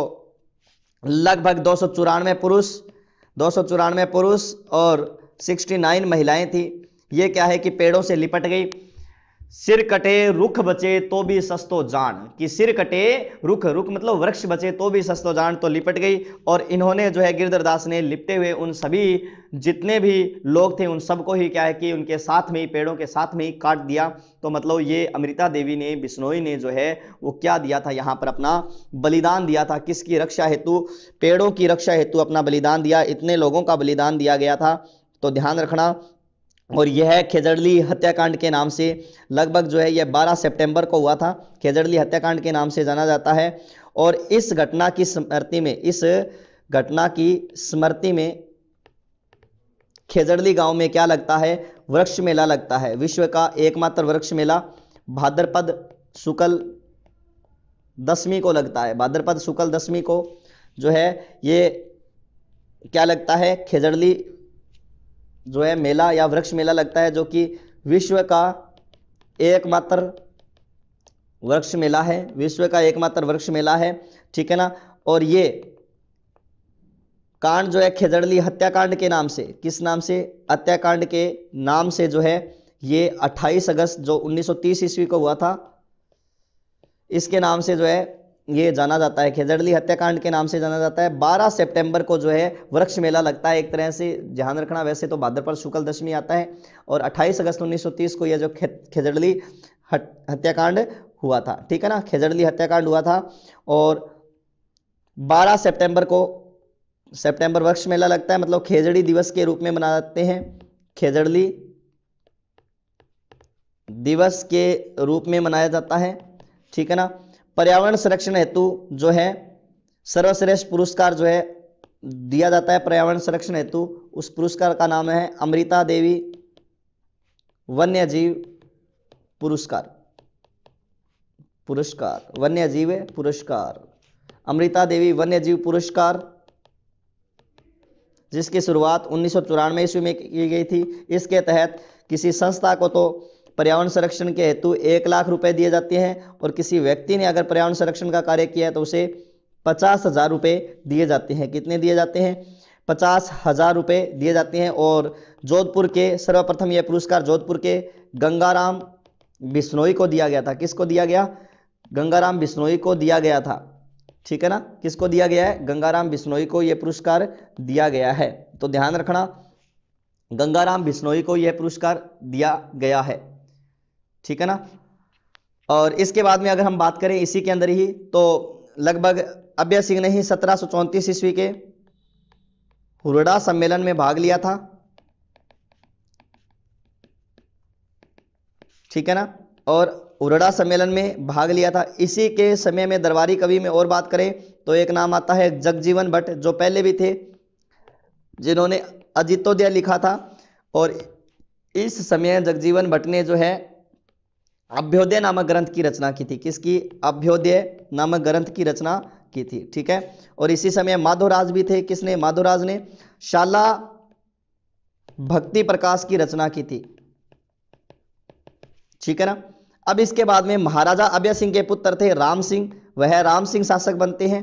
लगभग दो पुरुष दो पुरुष और 69 महिलाएं थी ये क्या है कि पेड़ों से लिपट गई सिर कटे रुख बचे तो भी सस्तो जान कि सिर कटे रुख रुख मतलब वृक्ष बचे तो भी सस्तो जान तो लिपट गई और इन्होंने जो है गिरधर दास ने लिपटे हुए उन सभी जितने भी लोग थे उन सबको ही क्या है कि उनके साथ में ही पेड़ों के साथ में ही काट दिया तो मतलब ये अमृता देवी ने बिश्नोई ने जो है वो क्या दिया था यहाँ पर अपना बलिदान दिया था किसकी रक्षा हेतु पेड़ों की रक्षा हेतु अपना बलिदान दिया इतने लोगों का बलिदान दिया गया था तो ध्यान रखना और यह है खेजड़ली हत्याकांड के नाम से लगभग जो है यह 12 सितंबर को हुआ था खेजड़ली हत्याकांड के नाम से जाना जाता है और इस घटना की स्मृति में इस घटना की स्मृति में खेजड़ली गांव में क्या लगता है वृक्ष मेला लगता है विश्व का एकमात्र वृक्ष मेला भाद्रपद शुक्ल दसवीं को लगता है भाद्रपद शुक्ल दसवीं को जो है ये क्या लगता है खेजड़ली जो है मेला या वृक्ष मेला लगता है जो कि विश्व का एकमात्र वृक्ष मेला है विश्व का एकमात्र वृक्ष मेला है ठीक है ना और ये कांड जो है खेजड़ली हत्याकांड के नाम से किस नाम से हत्याकांड के नाम से जो है ये 28 अगस्त जो 1930 ईस्वी को हुआ था इसके नाम से जो है ये जाना जाता है खेजड़ली हत्याकांड के नाम से जाना जाता है 12 सितंबर को जो है वृक्ष मेला लगता है एक तरह से ध्यान रखना वैसे तो भाद्रपद शुक्ल दशमी आता है और 28 अगस्त 1930 को यह जो खे खेजड़ली हत्याकांड हुआ था ठीक है ना खेजड़ली हत्याकांड हुआ था और 12 सितंबर को सितंबर वृक्ष मेला लगता है मतलब खेजड़ी दिवस के रूप में मनाते हैं खेजड़ली दिवस के रूप में मनाया जाता है ठीक है ना पर्यावरण संरक्षण हेतु जो है सर्वश्रेष्ठ पुरस्कार जो है दिया जाता है पर्यावरण संरक्षण हेतु उस पुरस्कार का नाम है अमृता देवी वन्य जीव पुरस्कार पुरस्कार वन्य जीव पुरस्कार अमृता देवी वन्य जीव पुरस्कार जिसकी शुरुआत उन्नीस सौ ईस्वी में की गई थी इसके तहत किसी संस्था को तो पर्यावरण संरक्षण के हेतु एक लाख रुपए दिए जाते हैं और किसी व्यक्ति ने अगर पर्यावरण संरक्षण का कार्य किया है तो उसे पचास हज़ार रुपये दिए जाते हैं कितने दिए जाते हैं पचास हज़ार रुपये दिए जाते हैं और जोधपुर के सर्वप्रथम यह पुरस्कार जोधपुर के गंगाराम बिश्नोई को दिया गया था किसको दिया गया गंगाराम बिश्नोई को दिया गया था ठीक है ना किसको दिया गया है गंगाराम बिश्नोई को यह पुरस्कार दिया गया है तो ध्यान रखना गंगाराम बिश्नोई को यह पुरस्कार दिया गया है ठीक है ना और इसके बाद में अगर हम बात करें इसी के अंदर ही तो लगभग अभ्य सिंह ने ही सत्रह सौ ईस्वी के हुरडा सम्मेलन में भाग लिया था ठीक है ना और उरडा सम्मेलन में भाग लिया था इसी के समय में दरबारी कवि में और बात करें तो एक नाम आता है जगजीवन भट्ट जो पहले भी थे जिन्होंने अजितोदय लिखा था और इस समय जगजीवन भट्ट ने जो है अभ्योदय नामक ग्रंथ की रचना की थी किसकी अभ्योदय नामक ग्रंथ की रचना की थी ठीक है और इसी समय माधोराज भी थे किसने माधोराज ने शाला भक्ति प्रकाश की रचना की थी ठीक है ना अब इसके बाद में महाराजा अभय सिंह के पुत्र थे राम सिंह वह राम सिंह शासक बनते हैं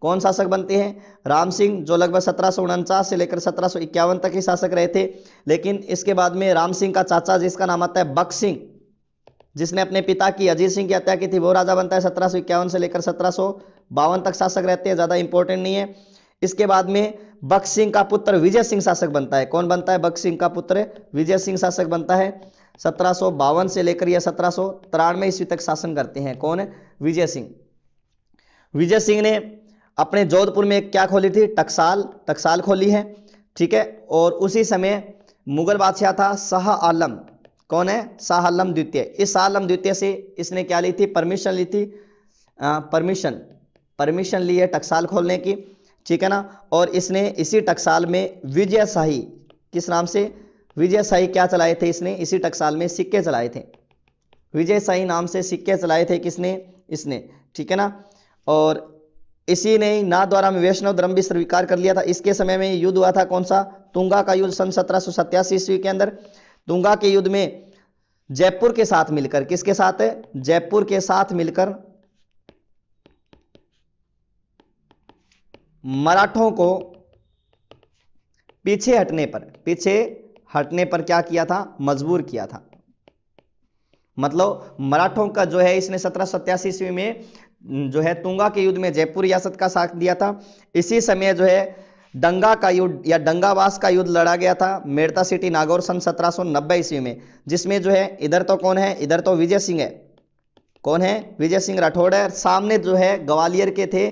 कौन शासक बनते हैं राम सिंह जो लगभग सत्रह से लेकर सत्रह तक ही शासक रहे थे लेकिन इसके बाद में राम सिंह का चाचा जिसका नाम आता है बक्स सिंह जिसने अपने पिता की अजीत सिंह की हत्या की थी वो राजा बनता है सत्रह से लेकर सत्रह तक शासक रहते हैं ज़्यादा इंपॉर्टेंट नहीं है इसके बाद में बक्स सिंह का पुत्र विजय सिंह शासक बनता है कौन बनता है बक्स सिंह का पुत्र विजय सिंह शासक बनता है सत्रह से लेकर या सत्रह सौ तिरानवे ईस्वी तक शासन करते हैं कौन है विजय सिंह विजय सिंह ने अपने जोधपुर में क्या खोली थी टकसाल टकसाल खोली है ठीक है और उसी समय मुगल बादशाह था शाह आलम कौन है शाहम द्वितीय इस शाहम द्वितीय से इसने क्या ली थी परमिशन ली थी परमिशन परमिशन ली है टकसाल खोलने की ठीक है ना और इसने इसी टकसाल में विजय शाही किस नाम से विजय शाही क्या चलाए थे इसने इसी टकसाल में सिक्के चलाए थे विजय शाही नाम से सिक्के चलाए थे किसने इसने ठीक है ना और इसी ने ना द्वारा में वैष्णव धर्म भी स्वीकार कर लिया था इसके समय में युद्ध हुआ था कौन सा तुंगा का युद्ध सन सत्रह ईस्वी के अंदर दुंगा के युद्ध में जयपुर के साथ मिलकर किसके साथ है जयपुर के साथ मिलकर मराठों को पीछे हटने पर पीछे हटने पर क्या किया था मजबूर किया था मतलब मराठों का जो है इसने सत्रह सत्यासी ईस्वी में जो है तुंगा के युद्ध में जयपुर रियासत का साथ दिया था इसी समय जो है दंगा का युद्ध या दंगावास का युद्ध लड़ा गया था मेड़ता सिटी नागौर सन 1790 ईस्वी में जिसमें जो है इधर तो कौन है इधर तो विजय सिंह है कौन है विजय सिंह राठौड़ है सामने जो है ग्वालियर के थे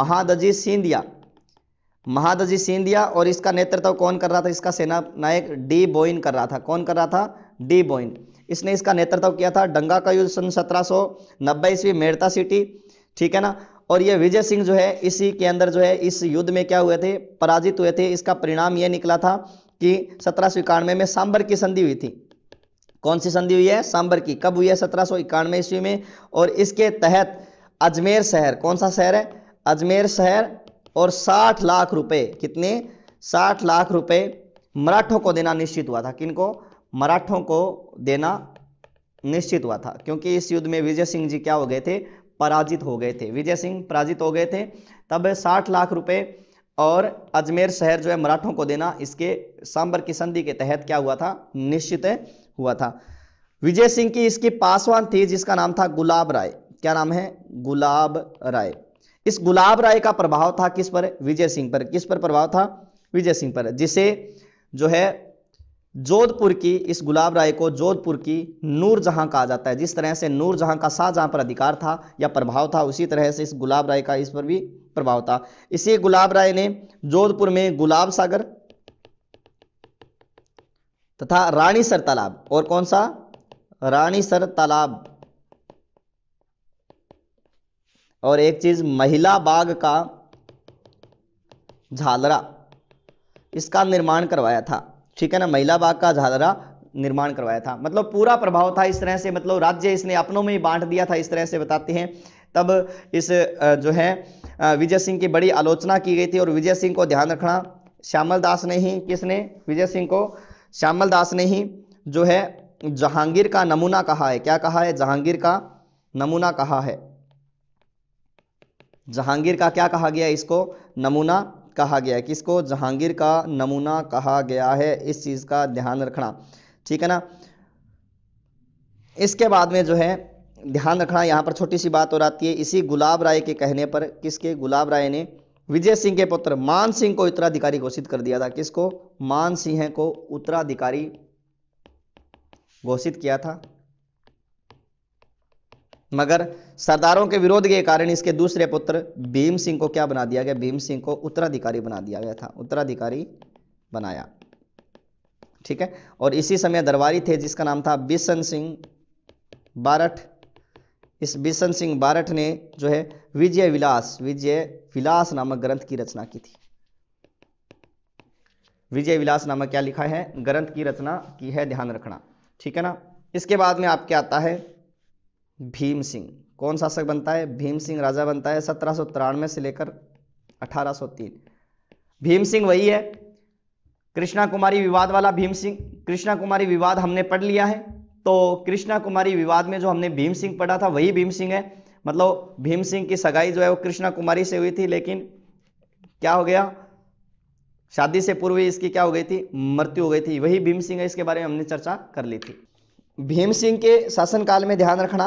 महादजी सिंधिया महादजी सिंधिया और इसका नेतृत्व कौन कर रहा था इसका सेना नायक डी बोइन कर रहा था कौन कर रहा था डी बोइन इसने इसका नेतृत्व किया था डंगा का युद्ध सन 1790 ईस्वी मेड़ता सिटी ठीक है ना और ये विजय सिंह जो है इसी के अंदर जो है इस युद्ध में क्या हुए थे पराजित हुए थे इसका परिणाम यह निकला था कि सत्रह सौ इक्यानवे में सांबर की संधि हुई थी कौन सी संधि हुई है सांबर की कब हुई है सत्रह सौ इक्यानवे ईस्वी में और इसके तहत अजमेर शहर कौन सा शहर है अजमेर शहर और साठ लाख रुपए कितने साठ लाख रुपए मराठों को देना निश्चित हुआ था किनको मराठों को देना निश्चित हुआ था क्योंकि इस युद्ध में विजय सिंह जी क्या हो गए थे पराजित हो गए थे विजय सिंह पराजित हो गए थे तब साठ लाख रुपए और अजमेर शहर जो है मराठों को देना इसके सांबर की संधि के तहत क्या हुआ था निश्चित हुआ था विजय सिंह की इसकी पासवान थी जिसका नाम था गुलाब राय क्या नाम है गुलाब राय इस गुलाब राय का प्रभाव था किस पर विजय सिंह पर किस पर प्रभाव था विजय सिंह पर जिसे जो है जोधपुर की इस गुलाब राय को जोधपुर की नूर जहां कहा जाता है जिस तरह से नूर जहां का शाहजहां पर अधिकार था या प्रभाव था उसी तरह से इस गुलाब राय का इस पर भी प्रभाव था इसी गुलाब राय ने जोधपुर में गुलाब सागर तथा रानी सर तालाब और कौन सा रानी सर तालाब और एक चीज महिला बाग का झालरा इसका निर्माण करवाया था ठीक है ना महिला बाग का झालरा निर्माण करवाया था मतलब पूरा प्रभाव था इस तरह से मतलब राज्य इसने अपनों में ही बांट दिया था इस तरह से बताते हैं तब इस जो है विजय सिंह की बड़ी आलोचना की गई थी और विजय सिंह को ध्यान रखना श्यामल दास ने ही किसने विजय सिंह को श्यामल दास ने ही जो है जहांगीर का नमूना कहा है क्या कहा है जहांगीर का नमूना कहा है जहांगीर का क्या कहा गया इसको नमूना कहा गया है किसको जहांगीर का नमूना कहा गया है इस चीज़ का ध्यान रखना ठीक है ना इसके बाद में जो है ध्यान रखना यहाँ पर छोटी सी बात और आती है इसी गुलाब राय के कहने पर किसके गुलाब राय ने विजय सिंह के पुत्र मान सिंह को उत्तराधिकारी घोषित कर दिया था किसको मान सिंह को उत्तराधिकारी घोषित किया था मगर सरदारों के विरोध के कारण इसके दूसरे पुत्र भीम सिंह को क्या बना दिया गया भीम सिंह को उत्तराधिकारी बना दिया गया था उत्तराधिकारी बनाया ठीक है और इसी समय दरबारी थे जिसका नाम था बिशन सिंह बारठ इस बिशन सिंह बारठ ने जो है विजय विलास विजय विलास नामक ग्रंथ की रचना की थी विजय विलास नामक क्या लिखा है ग्रंथ की रचना की है ध्यान रखना ठीक है ना इसके बाद में आपके आता है भीम सिंह कौन शासक बनता है भीम सिंह राजा बनता है सत्रह से लेकर 1803 भीम सिंह वही है कृष्णा कुमारी विवाद वाला भीम सिंह कृष्णा कुमारी विवाद हमने पढ़ लिया है तो कृष्णा कुमारी विवाद में जो हमने भीम सिंह पढ़ा था वही भीम सिंह है मतलब भीम सिंह की सगाई जो है वो कृष्णा कुमारी से हुई थी लेकिन क्या हो गया शादी से पूर्व इसकी क्या हो गई थी मृत्यु हो गई थी वही भीम सिंह है इसके बारे में हमने चर्चा कर ली थी भीम सिंह के शासनकाल में ध्यान रखना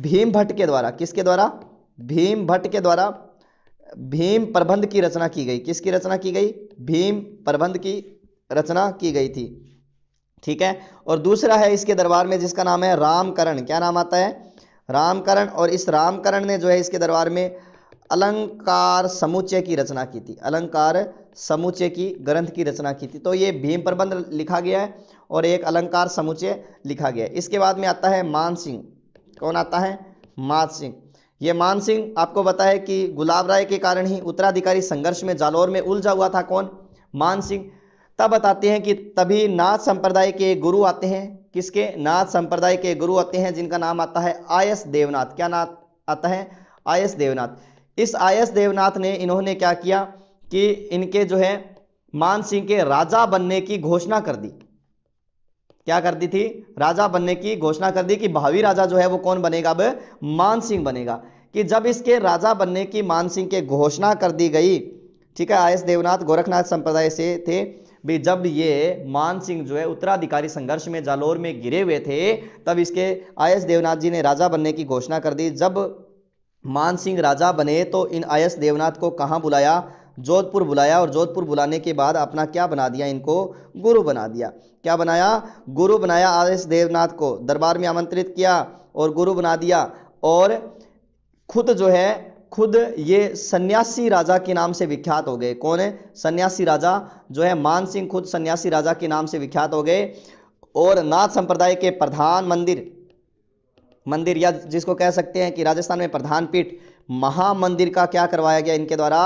भीम भट्ट के द्वारा किसके द्वारा भीम भट्ट के द्वारा भीम प्रबंध की रचना की गई किसकी रचना की गई भीम प्रबंध की रचना की गई थी ठीक है और दूसरा है इसके दरबार में जिसका नाम है रामकरण क्या नाम आता है रामकरण और इस रामकरण ने जो है इसके दरबार में अलंकार समुच्चय की रचना की थी अलंकार समुच्चय की ग्रंथ की रचना की थी तो ये भीम प्रबंध लिखा गया है और एक अलंकार समुच्चय लिखा गया है इसके बाद में आता है मानसिंह कौन आता है मान सिंह ये मान सिंह आपको बताया कि गुलाब राय के कारण ही उत्तराधिकारी संघर्ष में जालौर में उलझा हुआ था कौन मान सिंह तब बताते हैं कि तभी नाथ संप्रदाय के गुरु आते हैं किसके नाथ संप्रदाय के गुरु आते हैं जिनका नाम आता है आयस देवनाथ क्या नाम आता है आयस देवनाथ इस आयस देवनाथ ने इन्होंने क्या किया कि इनके जो है मान सिंह के राजा बनने की घोषणा कर दी क्या कर दी थी राजा बनने की घोषणा कर दी कि भावी राजा जो है वो कौन बनेगा अब मान सिंह बनेगा कि जब इसके राजा बनने की मान सिंह के घोषणा कर दी गई ठीक है आयस देवनाथ गोरखनाथ संप्रदाय से थे भी जब ये मान सिंह जो है उत्तराधिकारी संघर्ष में जालोर में गिरे हुए थे तब इसके आयस देवनाथ जी ने राजा बनने की घोषणा कर दी जब मान सिंह राजा बने तो इन आयस देवनाथ को कहाँ बुलाया जोधपुर बुलाया और जोधपुर बुलाने के बाद अपना क्या बना दिया इनको गुरु बना दिया क्या बनाया गुरु बनाया आदेश देवनाथ को दरबार में आमंत्रित किया और गुरु बना दिया और खुद जो है खुद ये सन्यासी राजा के नाम से विख्यात हो गए कौन है सन्यासी राजा जो है मान सिंह खुद सन्यासी राजा के नाम से विख्यात हो गए और नाथ संप्रदाय के प्रधान मंदिर मंदिर या जिसको कह सकते हैं कि राजस्थान में प्रधान पीठ महामंदिर का क्या करवाया गया इनके द्वारा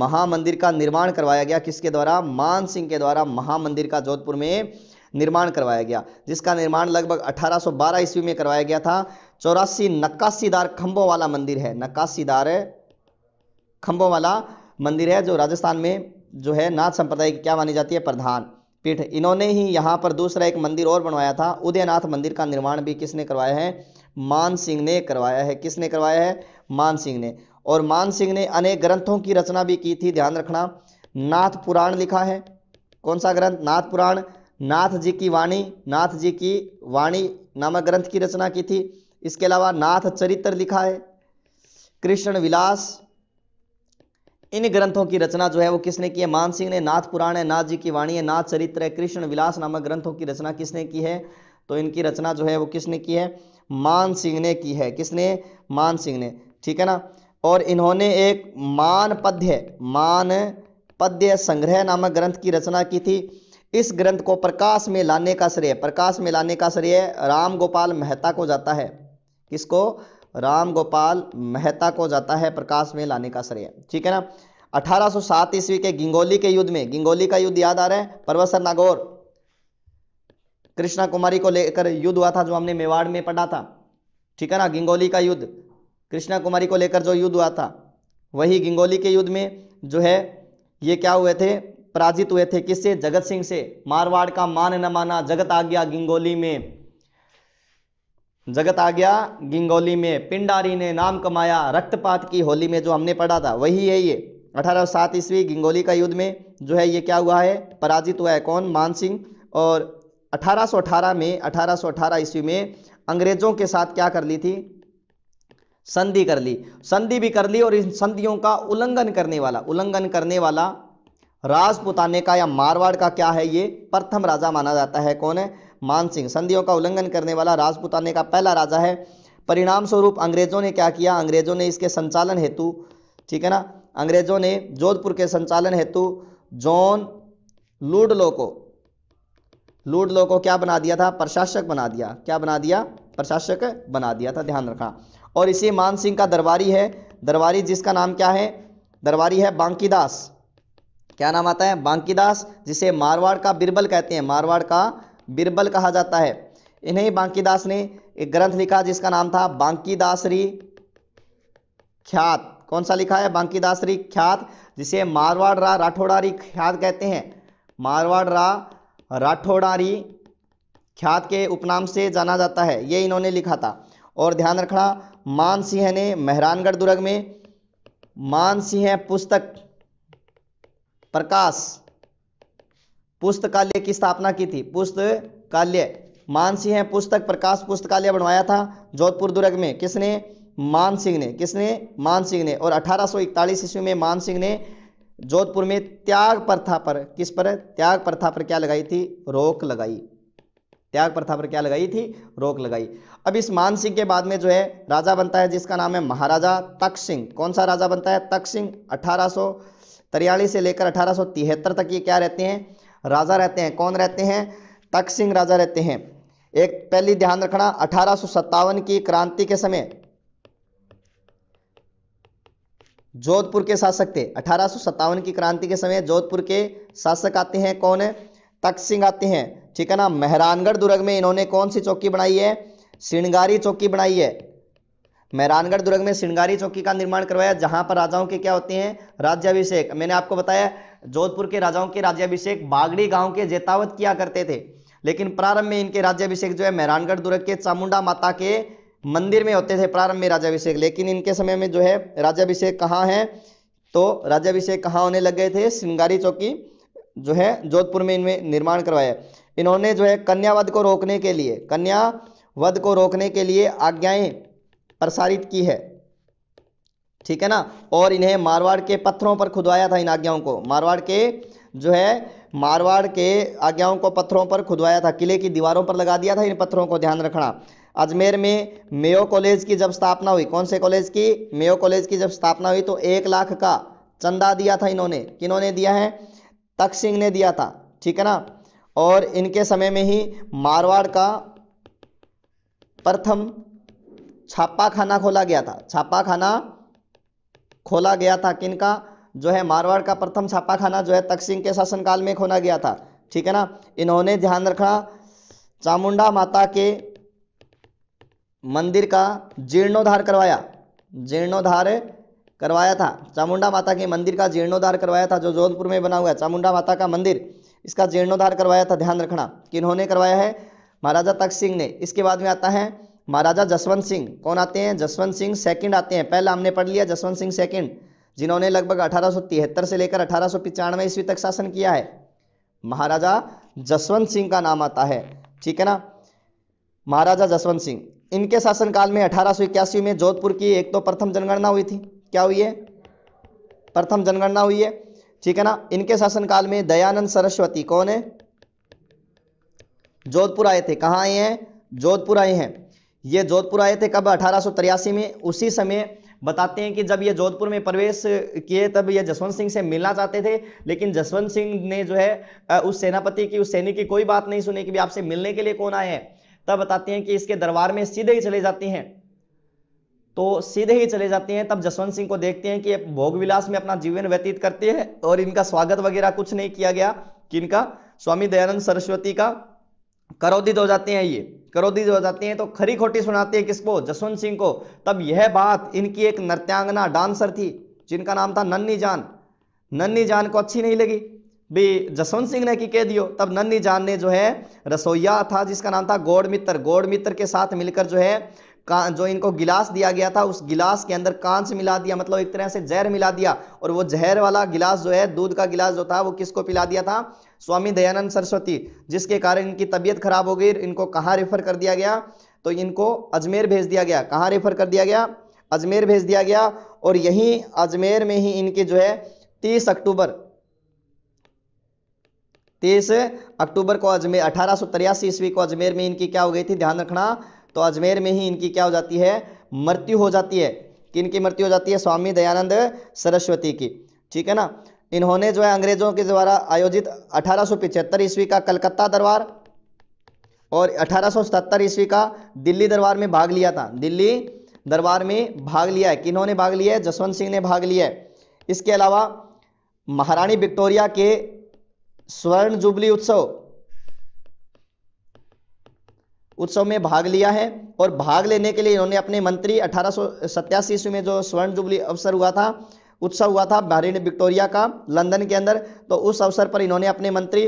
महामंदिर का निर्माण करवाया गया किसके द्वारा मान सिंह के द्वारा महामंदिर का जोधपुर में निर्माण करवाया गया जिसका निर्माण लगभग 1812 ईस्वी में करवाया गया था चौरासी नक्काशीदार खम्बों वाला मंदिर है नक्काशीदार खंबों वाला मंदिर है जो राजस्थान में जो है नाथ संप्रदाय की क्या मानी जाती है प्रधान पीठ इन्होंने ही यहाँ पर दूसरा एक मंदिर और बनवाया था उदयनाथ मंदिर का निर्माण भी किसने करवाया है मान सिंह ने करवाया है किसने करवाया है मान सिंह ने और मान सिंह ने अनेक ग्रंथों की रचना भी की थी ध्यान रखना नाथ पुराण लिखा है कौन सा ग्रंथ नाथ पुराण नाथ जी की वाणी नाथ जी की वाणी नामक ग्रंथ की रचना की थी इसके अलावा नाथ चरित्र लिखा है कृष्ण विलास इन ग्रंथों की रचना जो है वो किसने की है मान सिंह ने नाथ पुराण है नाथ जी की वाणी है नाथ चरित्र है कृष्ण विलास नामक ग्रंथों की रचना किसने की है तो इनकी रचना जो है वो किसने की है मान सिंह ने की है किसने मान सिंह ने ठीक है ना और इन्होंने एक मान पद्य मान पद्य संग्रह नामक ग्रंथ की रचना की थी इस ग्रंथ को प्रकाश में लाने का श्रेय प्रकाश में लाने का श्रेय राम गोपाल मेहता को जाता है किसको राम गोपाल मेहता को जाता है प्रकाश में लाने का श्रेय ठीक है ना 1807 ईस्वी के गिंगोली के युद्ध में गिंगोली का युद्ध याद आ रहा है परवसर नागौर कृष्णा कुमारी को लेकर युद्ध हुआ था जो हमने मेवाड़ में पढ़ा था ठीक है ना गिंगोली का युद्ध कृष्णा कुमारी को लेकर जो युद्ध हुआ था वही गिंगोली के युद्ध में जो है ये क्या हुए थे पराजित हुए थे किससे जगत सिंह से मारवाड़ का मान न माना जगत आ गया गिंगोली में जगत आ गया गिंगोली में पिंडारी ने नाम कमाया रक्तपात की होली में जो हमने पढ़ा था वही है ये अठारह सात ईस्वी गिंगोली का युद्ध में जो है ये क्या हुआ है पराजित हुआ है कौन मान सिंह और 1818 में 1818 ईस्वी में अंग्रेजों के साथ क्या कर ली थी संधि कर ली संधि भी कर ली और इन संधियों का उल्लंघन करने वाला उल्लंघन करने वाला राजपुताने का या मारवाड़ का क्या है ये प्रथम राजा माना जाता है कौन है मान सिंह संधियों का उल्लंघन करने वाला राजपुताने का पहला राजा है परिणाम स्वरूप अंग्रेजों ने क्या किया अंग्रेजों ने इसके संचालन हेतु ठीक है ना अंग्रेजों ने जोधपुर के संचालन हेतु जॉन लूडलो को लूडलो को क्या बना दिया था प्रशासक बना दिया क्या बना दिया प्रशासक बना दिया था ध्यान रखा और इसी मान सिंह का दरबारी है दरबारी जिसका नाम क्या है दरबारी है बांकीदास क्या नाम आता है बांकीदास जिसे मारवाड़ का बिरबल कहते हैं मारवाड़ का बिरबल कहा जाता है इन्हें बांकीदास ने एक ग्रंथ लिखा जिसका नाम था बांकीदासरी ख्यात कौन सा लिखा है बांकीदासरी ख्यात जिसे मारवाड़ रा राठौड़ारी ख्यात कहते हैं मारवाड़ रा राठौड़ारी ख्यात के उपनाम से जाना जाता है ये इन्होंने लिखा था और ध्यान रखना मान सिंह ने मेहरानगढ़ दुर्ग में मान सिंह पुस्तक प्रकाश पुस्तकालय की स्थापना की थी पुस्तकालय मान सिंह पुस्तक प्रकाश पुस्तकालय बनवाया था जोधपुर दुर्ग में किसने मान सिंह ने किसने मान सिंह ने और 1841 ईस्वी में मान सिंह ने जोधपुर में त्याग प्रथा पर किस पर त्याग प्रथा पर क्या लगाई थी रोक लगाई त्याग प्रथा पर क्या लगाई थी रोक लगाई अब इस मानसिंह के बाद में जो है राजा बनता है जिसका नाम है महाराजा तक सिंह कौन सा राजा बनता है तक सिंह अठारह से लेकर अठारह तक ये क्या रहते हैं राजा रहते हैं कौन रहते हैं तक सिंह राजा रहते हैं एक पहली ध्यान रखना अठारह की क्रांति के समय जोधपुर के शासक थे अठारह की क्रांति के समय जोधपुर के शासक आते हैं कौन है तक सिंह आते हैं ठीक है ना मेहरानगढ़ दुर्ग में इन्होंने कौन सी चौकी बनाई है श्रृंगारी चौकी बनाई है मेहरानगढ़ दुर्ग में श्रृंगारी चौकी का निर्माण करवाया जहां पर राजाओं के क्या होते हैं राज्याभिषेक मैंने आपको बताया जोधपुर के राजाओं के राज्याभिषेक बागड़ी गांव के जेतावत किया करते थे लेकिन प्रारंभ में इनके राज्याभिषेक जो है मेहरानगढ़ दुर्ग के चामुंडा माता के मंदिर में होते थे प्रारंभ में राज्याभिषेक लेकिन इनके समय में जो है राज्याभिषेक कहाँ है तो राज्याभिषेक कहाँ होने लग गए थे श्रृंगारी चौकी जो है जोधपुर में इनमें निर्माण करवाया इन्होंने जो है कन्यावध को रोकने के लिए कन्यावध को रोकने के लिए आज्ञाएं प्रसारित की है ठीक है ना और इन्हें मारवाड़ के पत्थरों पर खुदवाया था इन आज्ञाओं को मारवाड़ के जो है मारवाड़ के आज्ञाओं को पत्थरों पर खुदवाया था किले की दीवारों पर लगा दिया था इन पत्थरों को ध्यान रखना अजमेर में मेयो कॉलेज की जब स्थापना हुई कौन से कॉलेज की मेयो कॉलेज की जब स्थापना हुई तो एक लाख का चंदा दिया था इन्होंने किन्होंने दिया है तक सिंह ने दिया था ठीक है ना और इनके समय में ही मारवाड़ का प्रथम छापा खाना खोला गया था छापा खाना खोला गया था किनका जो है मारवाड़ का प्रथम छापा खाना जो है तकसिंह के शासनकाल में खोला गया था ठीक है ना इन्होंने ध्यान रखा चामुंडा माता के मंदिर का जीर्णोद्धार करवाया जीर्णोद्धार करवाया था चामुंडा माता के मंदिर का जीर्णोद्धार करवाया था जो जोधपुर में बना हुआ है चामुंडा माता का मंदिर इसका जीर्णोद्धार करवाया था ध्यान रखना किन्होंने करवाया है महाराजा तक सिंह ने इसके बाद में आता है महाराजा जसवंत सिंह कौन आते हैं जसवंत सिंह सेकंड आते हैं पहला हमने पढ़ लिया जसवंत सिंह सेकंड जिन्होंने लगभग अठारह से लेकर अठारह ईस्वी तक शासन किया है महाराजा जसवंत सिंह का नाम आता है ठीक है ना महाराजा जसवंत सिंह इनके शासनकाल में अठारह में जोधपुर की एक तो प्रथम जनगणना हुई थी क्या हुई है प्रथम जनगणना हुई है ठीक है ना इनके शासनकाल में दयानंद सरस्वती कौन है जोधपुर आए थे कहाँ आए हैं जोधपुर आए हैं ये जोधपुर आए थे कब अठारह में उसी समय बताते हैं कि जब ये जोधपुर में प्रवेश किए तब ये जसवंत सिंह से मिलना चाहते थे लेकिन जसवंत सिंह ने जो है उस सेनापति की उस सैनिक की कोई बात नहीं सुनी कि भी आपसे मिलने के लिए कौन आए हैं तब बताते हैं कि इसके दरबार में सीधे ही चले जाते हैं तो सीधे ही चले जाते हैं तब जसवंत सिंह को देखते हैं कि भोग विलास में अपना जीवन व्यतीत करते हैं और इनका स्वागत वगैरह कुछ नहीं किया गया कि इनका स्वामी दयानंद सरस्वती का करोदित हो जाते हैं ये करोदित हो जाते हैं तो खरी खोटी सुनाते हैं किसको जसवंत सिंह को तब यह बात इनकी एक नृत्यांगना डांसर थी जिनका नाम था नन्नी जान नन्नी जान को अच्छी नहीं लगी भी जसवंत सिंह ने की कह दियो तब नन्नी जान ने जो है रसोईया था जिसका नाम था गौड़ मित्र गौड़ मित्र के साथ मिलकर जो है जो इनको गिलास दिया गया था उस गिलास के अंदर कांच मिला दिया मतलब एक तरह से जहर मिला दिया और वो जहर वाला गिलास जो है दूध का गिलास जो था वो किसको पिला दिया था स्वामी दयानंद सरस्वती जिसके कारण इनकी तबीयत खराब हो गई इनको कहाँ रेफर कर दिया गया तो इनको अजमेर भेज दिया गया कहाँ रेफर कर दिया गया अजमेर भेज दिया गया और यहीं अजमेर में ही इनकी जो है तीस अक्टूबर तीस अक्टूबर को अजमेर अठारह ईस्वी को अजमेर में इनकी क्या हो गई थी ध्यान रखना तो अजमेर में ही इनकी क्या हो जाती है मृत्यु हो जाती है किन की मृत्यु हो जाती है स्वामी दयानंद सरस्वती की ठीक है ना इन्होंने जो है अंग्रेजों के द्वारा आयोजित अठारह ईस्वी का कलकत्ता दरबार और अठारह ईस्वी का दिल्ली दरबार में भाग लिया था दिल्ली दरबार में भाग लिया है किन्होंने भाग लिया है जसवंत सिंह ने भाग लिया है इसके अलावा महारानी विक्टोरिया के स्वर्ण जुबली उत्सव उत्सव में भाग लिया है और भाग लेने के लिए इन्होंने अपने मंत्री अठारह ईस्वी में जो स्वर्ण जुबली अवसर हुआ था उत्सव हुआ था बहरीन विक्टोरिया का लंदन के अंदर तो उस अवसर पर इन्होंने अपने मंत्री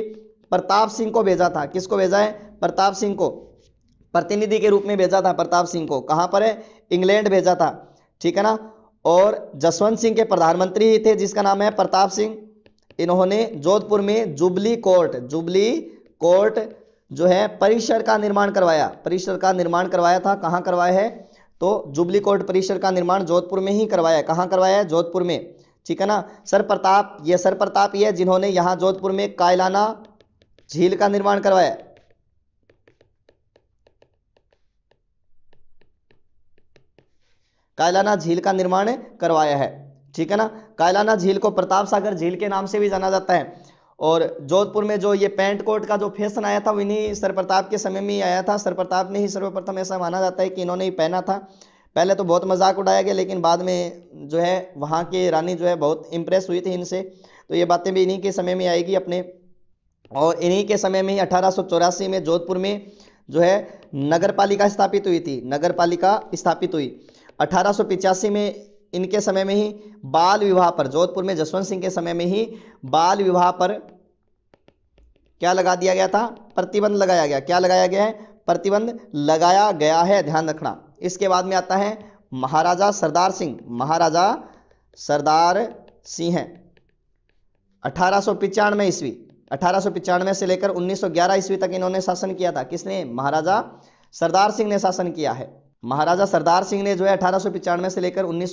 प्रताप सिंह को भेजा था किसको भेजा है प्रताप सिंह को प्रतिनिधि के रूप में भेजा था प्रताप सिंह को कहाँ पर है इंग्लैंड भेजा था ठीक है ना और जसवंत सिंह के प्रधानमंत्री ही थे जिसका नाम है प्रताप सिंह इन्होंने जोधपुर में जुबली कोर्ट जुबली कोर्ट जो है परिसर का निर्माण करवाया परिसर का निर्माण करवाया था कहाँ करवाया है तो जुबली कोर्ट परिसर का निर्माण जोधपुर में ही करवाया कहाँ करवाया है जोधपुर में ठीक है ना सर प्रताप ये सर प्रताप ये जिन्होंने यहाँ जोधपुर में कायलाना झील का निर्माण करवाया कायलाना झील का निर्माण करवाया है ठीक है ना कायलाना झील को प्रताप सागर झील के नाम से भी जाना जाता है और जोधपुर में जो ये पैंट कोट का जो फैशन आया था वो इन्हीं सर प्रताप के समय में ही आया था सर प्रताप ने ही सर्वप्रथम ऐसा माना जाता है कि इन्होंने ही पहना था पहले तो बहुत मजाक उड़ाया गया लेकिन बाद में जो है वहाँ के रानी जो है बहुत इम्प्रेस हुई थी इनसे तो ये बातें भी इन्हीं के समय में आएगी अपने और इन्हीं के समय में ही अठारह में जोधपुर में जो है नगर पालिका स्थापित हुई थी नगर पालिका स्थापित हुई अठारह में इनके समय में ही बाल विवाह पर जोधपुर में जसवंत सिंह के समय में ही बाल विवाह पर क्या लगा दिया गया था प्रतिबंध लगाया गया क्या लगाया गया है प्रतिबंध लगाया गया है ध्यान रखना इसके बाद में आता है महाराजा सरदार सिंह महाराजा सरदार सिंह अठारह सौ पिचानवे ईस्वी अठारह सौ पिचानवे से लेकर 1911 ईस्वी तक इन्होंने शासन किया था किसने महाराजा सरदार सिंह ने शासन किया है महाराजा सरदार सिंह ने जो है अठारह से लेकर उन्नीस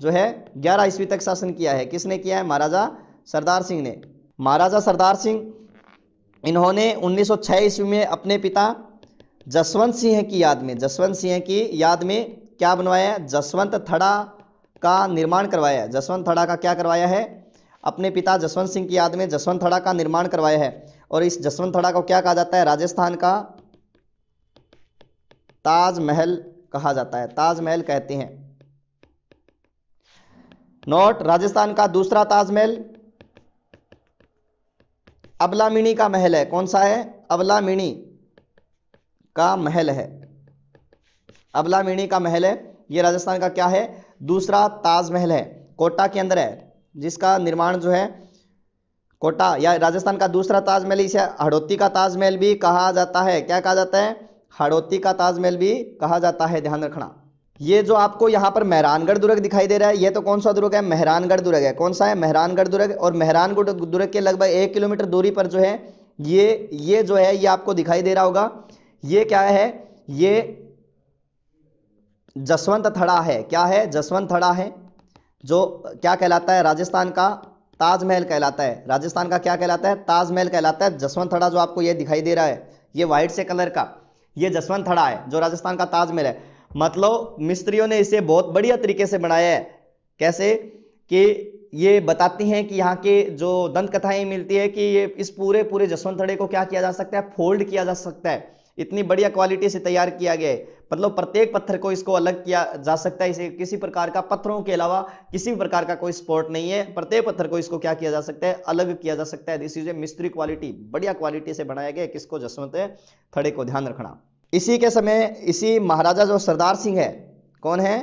जो है ग्यारह ईस्वी तक शासन किया है किसने किया है महाराजा सरदार सिंह ने महाराजा सरदार सिंह इन्होंने 1906 ईस्वी में अपने पिता जसवंत सिंह की याद में जसवंत सिंह की याद में क्या बनवाया जसवंत थड़ा का निर्माण करवाया जसवंत थड़ा का क्या करवाया है अपने पिता जसवंत सिंह की याद में जसवंत थड़ा का निर्माण करवाया है और इस जसवंत थड़ा को क्या कहा जाता है राजस्थान का ताजमहल कहा जाता है ताजमहल कहते हैं नोट राजस्थान का दूसरा ताजमहल अबलामिनी का महल है कौन सा है अबलामिनी का महल है अबलामिनी का महल है ये राजस्थान का क्या है दूसरा ताजमहल है कोटा के अंदर है जिसका निर्माण जो है कोटा या राजस्थान का दूसरा ताजमहल इसे हड़ौती का ताजमहल भी कहा जाता है क्या कहा जाता है हड़ोती का ताजमहल भी कहा जाता है ध्यान रखना ये जो आपको यहाँ पर मेहरानगढ़ दुर्ग दिखाई दे रहा है ये तो कौन सा दुर्ग है मेहरानगढ़ दुर्ग है कौन सा है मेहरानगढ़ दुर्ग और मेहरानगढ़ दुर्ग के लगभग एक किलोमीटर दूरी पर जो है ये ये जो है ये आपको दिखाई दे रहा होगा ये क्या है ये जसवंत थड़ा है क्या है जसवंत थड़ा है जो क्या कहलाता है राजस्थान का ताजमहल कहलाता है राजस्थान का क्या कहलाता है ताजमहल कहलाता है जसवंत थड़ा जो आपको ये दिखाई दे रहा है ये व्हाइट से कलर का ये जसवंत थड़ा है जो राजस्थान का ताजमहल है मतलब मिस्त्रियों ने इसे बहुत बढ़िया तरीके से बनाया है कैसे कि ये बताती हैं कि यहाँ के जो दंत कथाएं मिलती है कि ये इस पूरे पूरे जसवंत थड़े को क्या किया जा सकता है फोल्ड किया जा सकता है इतनी बढ़िया क्वालिटी से तैयार किया गया है मतलब प्रत्येक पत्थर को इसको अलग किया जा सकता है इसे किसी प्रकार का पत्थरों के अलावा किसी भी प्रकार का कोई स्पोर्ट नहीं है प्रत्येक पत्थर को इसको क्या किया जा सकता है अलग किया जा सकता है दिस इज ए मिस्त्री क्वालिटी बढ़िया क्वालिटी से बनाया गया किसको जसवंत थड़े को ध्यान रखना इसी के समय इसी महाराजा जो सरदार सिंह है कौन है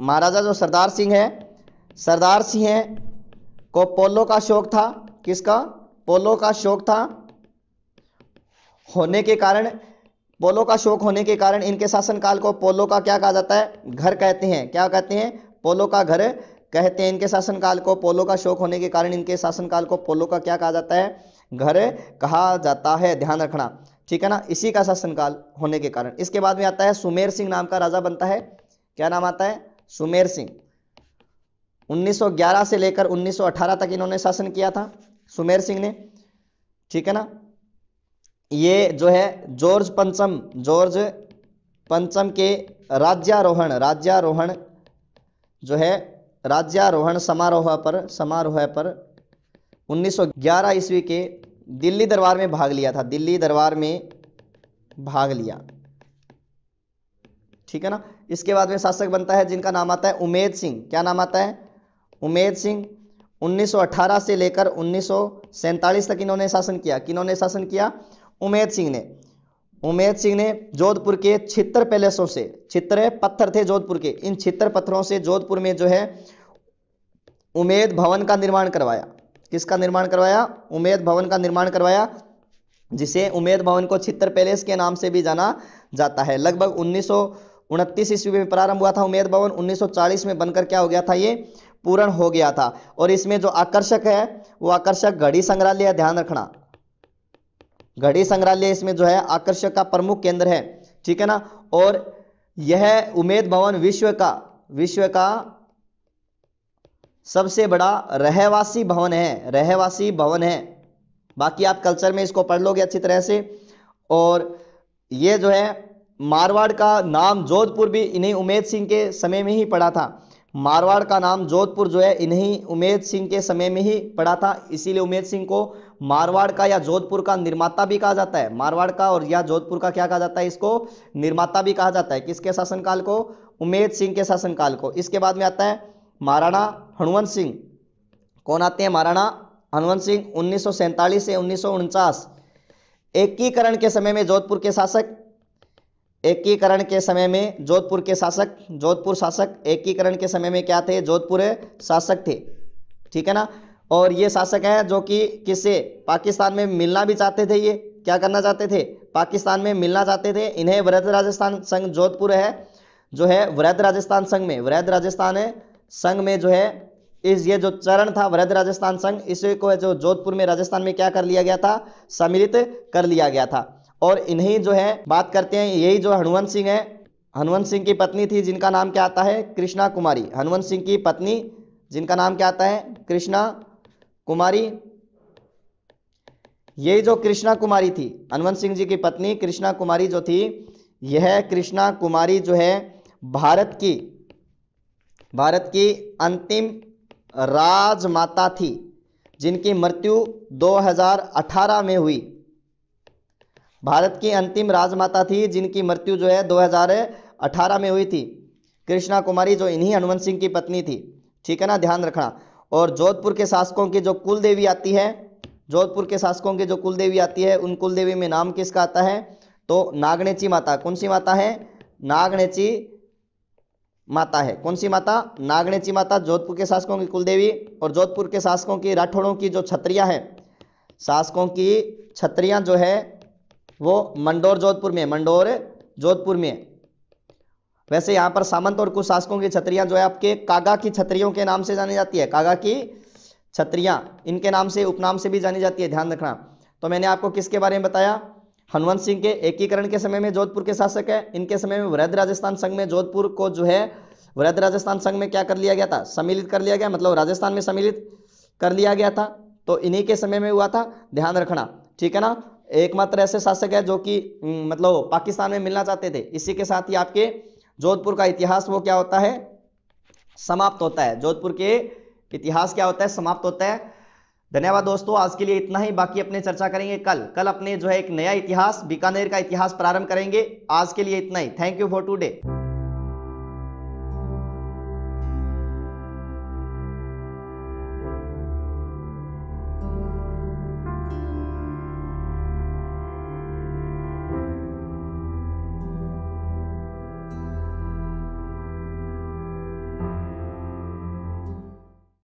महाराजा जो सरदार सिंह है सरदार सिंह है को पोलो का शौक था किसका पोलो का शौक था होने के कारण पोलो का शोक होने के कारण इनके शासनकाल को पोलो का क्या कहा जाता है घर कहते हैं क्या कहते हैं पोलो का घर कहते हैं इनके शासनकाल को पोलो का शोक होने के कारण इनके शासनकाल को पोलो का क्या कहा जाता है घर कहा जाता है ध्यान रखना ठीक है ना इसी का शासनकाल होने के कारण इसके बाद में आता है सुमेर सिंह नाम का राजा बनता है क्या नाम आता है सुमेर सिंह 1911 से लेकर 1918 तक इन्होंने शासन किया था सुमेर सिंह ने ठीक है ना ये जो है जॉर्ज पंचम जॉर्ज पंचम के राज्यारोहण राज्यारोहण जो है राज्यारोहण समारोह पर समारोह पर 1911 ईस्वी के दिल्ली दरबार में भाग लिया था दिल्ली दरबार में भाग लिया ठीक है ना इसके बाद में शासक बनता है जिनका नाम आता है उमेद सिंह क्या नाम आता है उमेद सिंह 1918 से लेकर उन्नीस तक इन्होंने शासन किया किन्होंने शासन किया उमेद सिंह ने उमेद सिंह ने जोधपुर के छित्र पैलेसों से छित्र पत्थर थे जोधपुर के इन छित्र पत्थरों से जोधपुर में जो है उमेद भवन का निर्माण करवाया किसका निर्माण करवाया उमेद भवन का निर्माण करवाया जिसे उमेद भवन को छित्र पैलेस के नाम से भी जाना जाता है लगभग उन्नीस उनतीस ईस्वी में प्रारंभ हुआ था उमेद भवन 1940 में बनकर क्या हो गया था ये पूर्ण हो गया था और इसमें जो आकर्षक है वो आकर्षक घड़ी संग्रहालय ध्यान रखना घड़ी संग्रहालय इसमें जो है आकर्षक का प्रमुख केंद्र है ठीक है ना और यह उमेद भवन विश्व का विश्व का सबसे बड़ा रहवासी भवन है रहवासी भवन है बाकी आप कल्चर में इसको पढ़ लोगे अच्छी तरह से और ये जो है मारवाड़ का नाम जोधपुर भी इन्हें उमेद सिंह के समय में ही पड़ा था मारवाड़ का नाम जोधपुर जो है इन्हीं उमेद सिंह के समय में ही पड़ा था इसीलिए उमेद सिंह को मारवाड़ का या जोधपुर का निर्माता भी कहा जाता है मारवाड़ का और या जोधपुर का क्या कहा जाता है इसको निर्माता भी कहा जाता है किसके शासनकाल को उमेद सिंह के शासनकाल को इसके बाद में आता है महाराणा हनुवंत सिंह कौन आते हैं महाराणा हनुवंत सिंह उन्नीस से उन्नीस एकीकरण के समय में जोधपुर के शासक एकीकरण के समय में जोधपुर के शासक जोधपुर शासक एकीकरण के समय में क्या थे जोधपुर शासक थे ठीक है ना और ये शासक हैं जो कि किससे पाकिस्तान में मिलना भी चाहते थे ये क्या करना चाहते थे पाकिस्तान में मिलना चाहते थे इन्हें वृद्ध राजस्थान संघ जोधपुर है जो है वृद्ध राजस्थान संघ में वृद्ध राजस्थान संघ में जो है इस ये जो चरण था वृद्ध राजस्थान संघ इसे को जो जोधपुर में राजस्थान में क्या कर लिया गया था सम्मिलित कर लिया गया था और इन्हें जो है बात करते हैं यही जो हनुमंत सिंह है हनुमंत सिंह की पत्नी थी जिनका नाम क्या आता है कृष्णा कुमारी हनुमंत सिंह की पत्नी जिनका नाम क्या आता है कृष्णा कुमारी यही जो कृष्णा कुमारी थी हनुमंत सिंह जी की पत्नी कृष्णा कुमारी जो थी यह कृष्णा कुमारी जो है भारत की भारत की अंतिम राजमाता थी जिनकी मृत्यु 2018 में हुई भारत की अंतिम राजमाता थी जिनकी मृत्यु जो है 2018 में हुई थी कृष्णा कुमारी जो इन्हीं हनुमंत सिंह की पत्नी थी ठीक है ना ध्यान रखना और जोधपुर के शासकों की जो कुल देवी आती है जोधपुर के शासकों की जो कुल देवी आती है उन कुल देवी में नाम किसका आता है तो नागणेची माता कौन सी माता है नागणेची माता है कौन सी माता नागणेची माता जोधपुर के शासकों की कुलदेवी और जोधपुर के शासकों की राठौड़ों की जो छत्रियां हैं शासकों की छत्रियाँ जो है वो मंडोर जोधपुर में मंडोर जोधपुर में वैसे यहाँ पर सामंत और कुछ शासकों की छत्रियां जो है आपके कागा की छत्रियों के नाम से जानी जाती है कागा की छत्रियां इनके नाम से उपनाम से भी जानी जाती है ध्यान रखना तो मैंने आपको किसके बारे में बताया हनुवंत सिंह के एकीकरण के समय में जोधपुर के शासक है इनके समय में वृद्ध राजस्थान संघ में जोधपुर को जो है वृद्ध राजस्थान संघ में क्या कर लिया गया था सम्मिलित कर लिया गया मतलब राजस्थान में सम्मिलित कर लिया गया था तो इन्हीं के समय में हुआ था ध्यान रखना ठीक है ना एकमात्र ऐसे शासक है जो कि हम्म, मतलब पाकिस्तान में मिलना चाहते थे इसी के साथ ही आपके जोधपुर का इतिहास वो क्या होता है समाप्त होता है जोधपुर के इतिहास क्या होता है समाप्त होता है धन्यवाद दोस्तों आज के लिए इतना ही बाकी अपने चर्चा करेंगे कल कल अपने जो है एक नया इतिहास बीकानेर का इतिहास प्रारंभ करेंगे आज के लिए इतना ही थैंक यू फॉर टुडे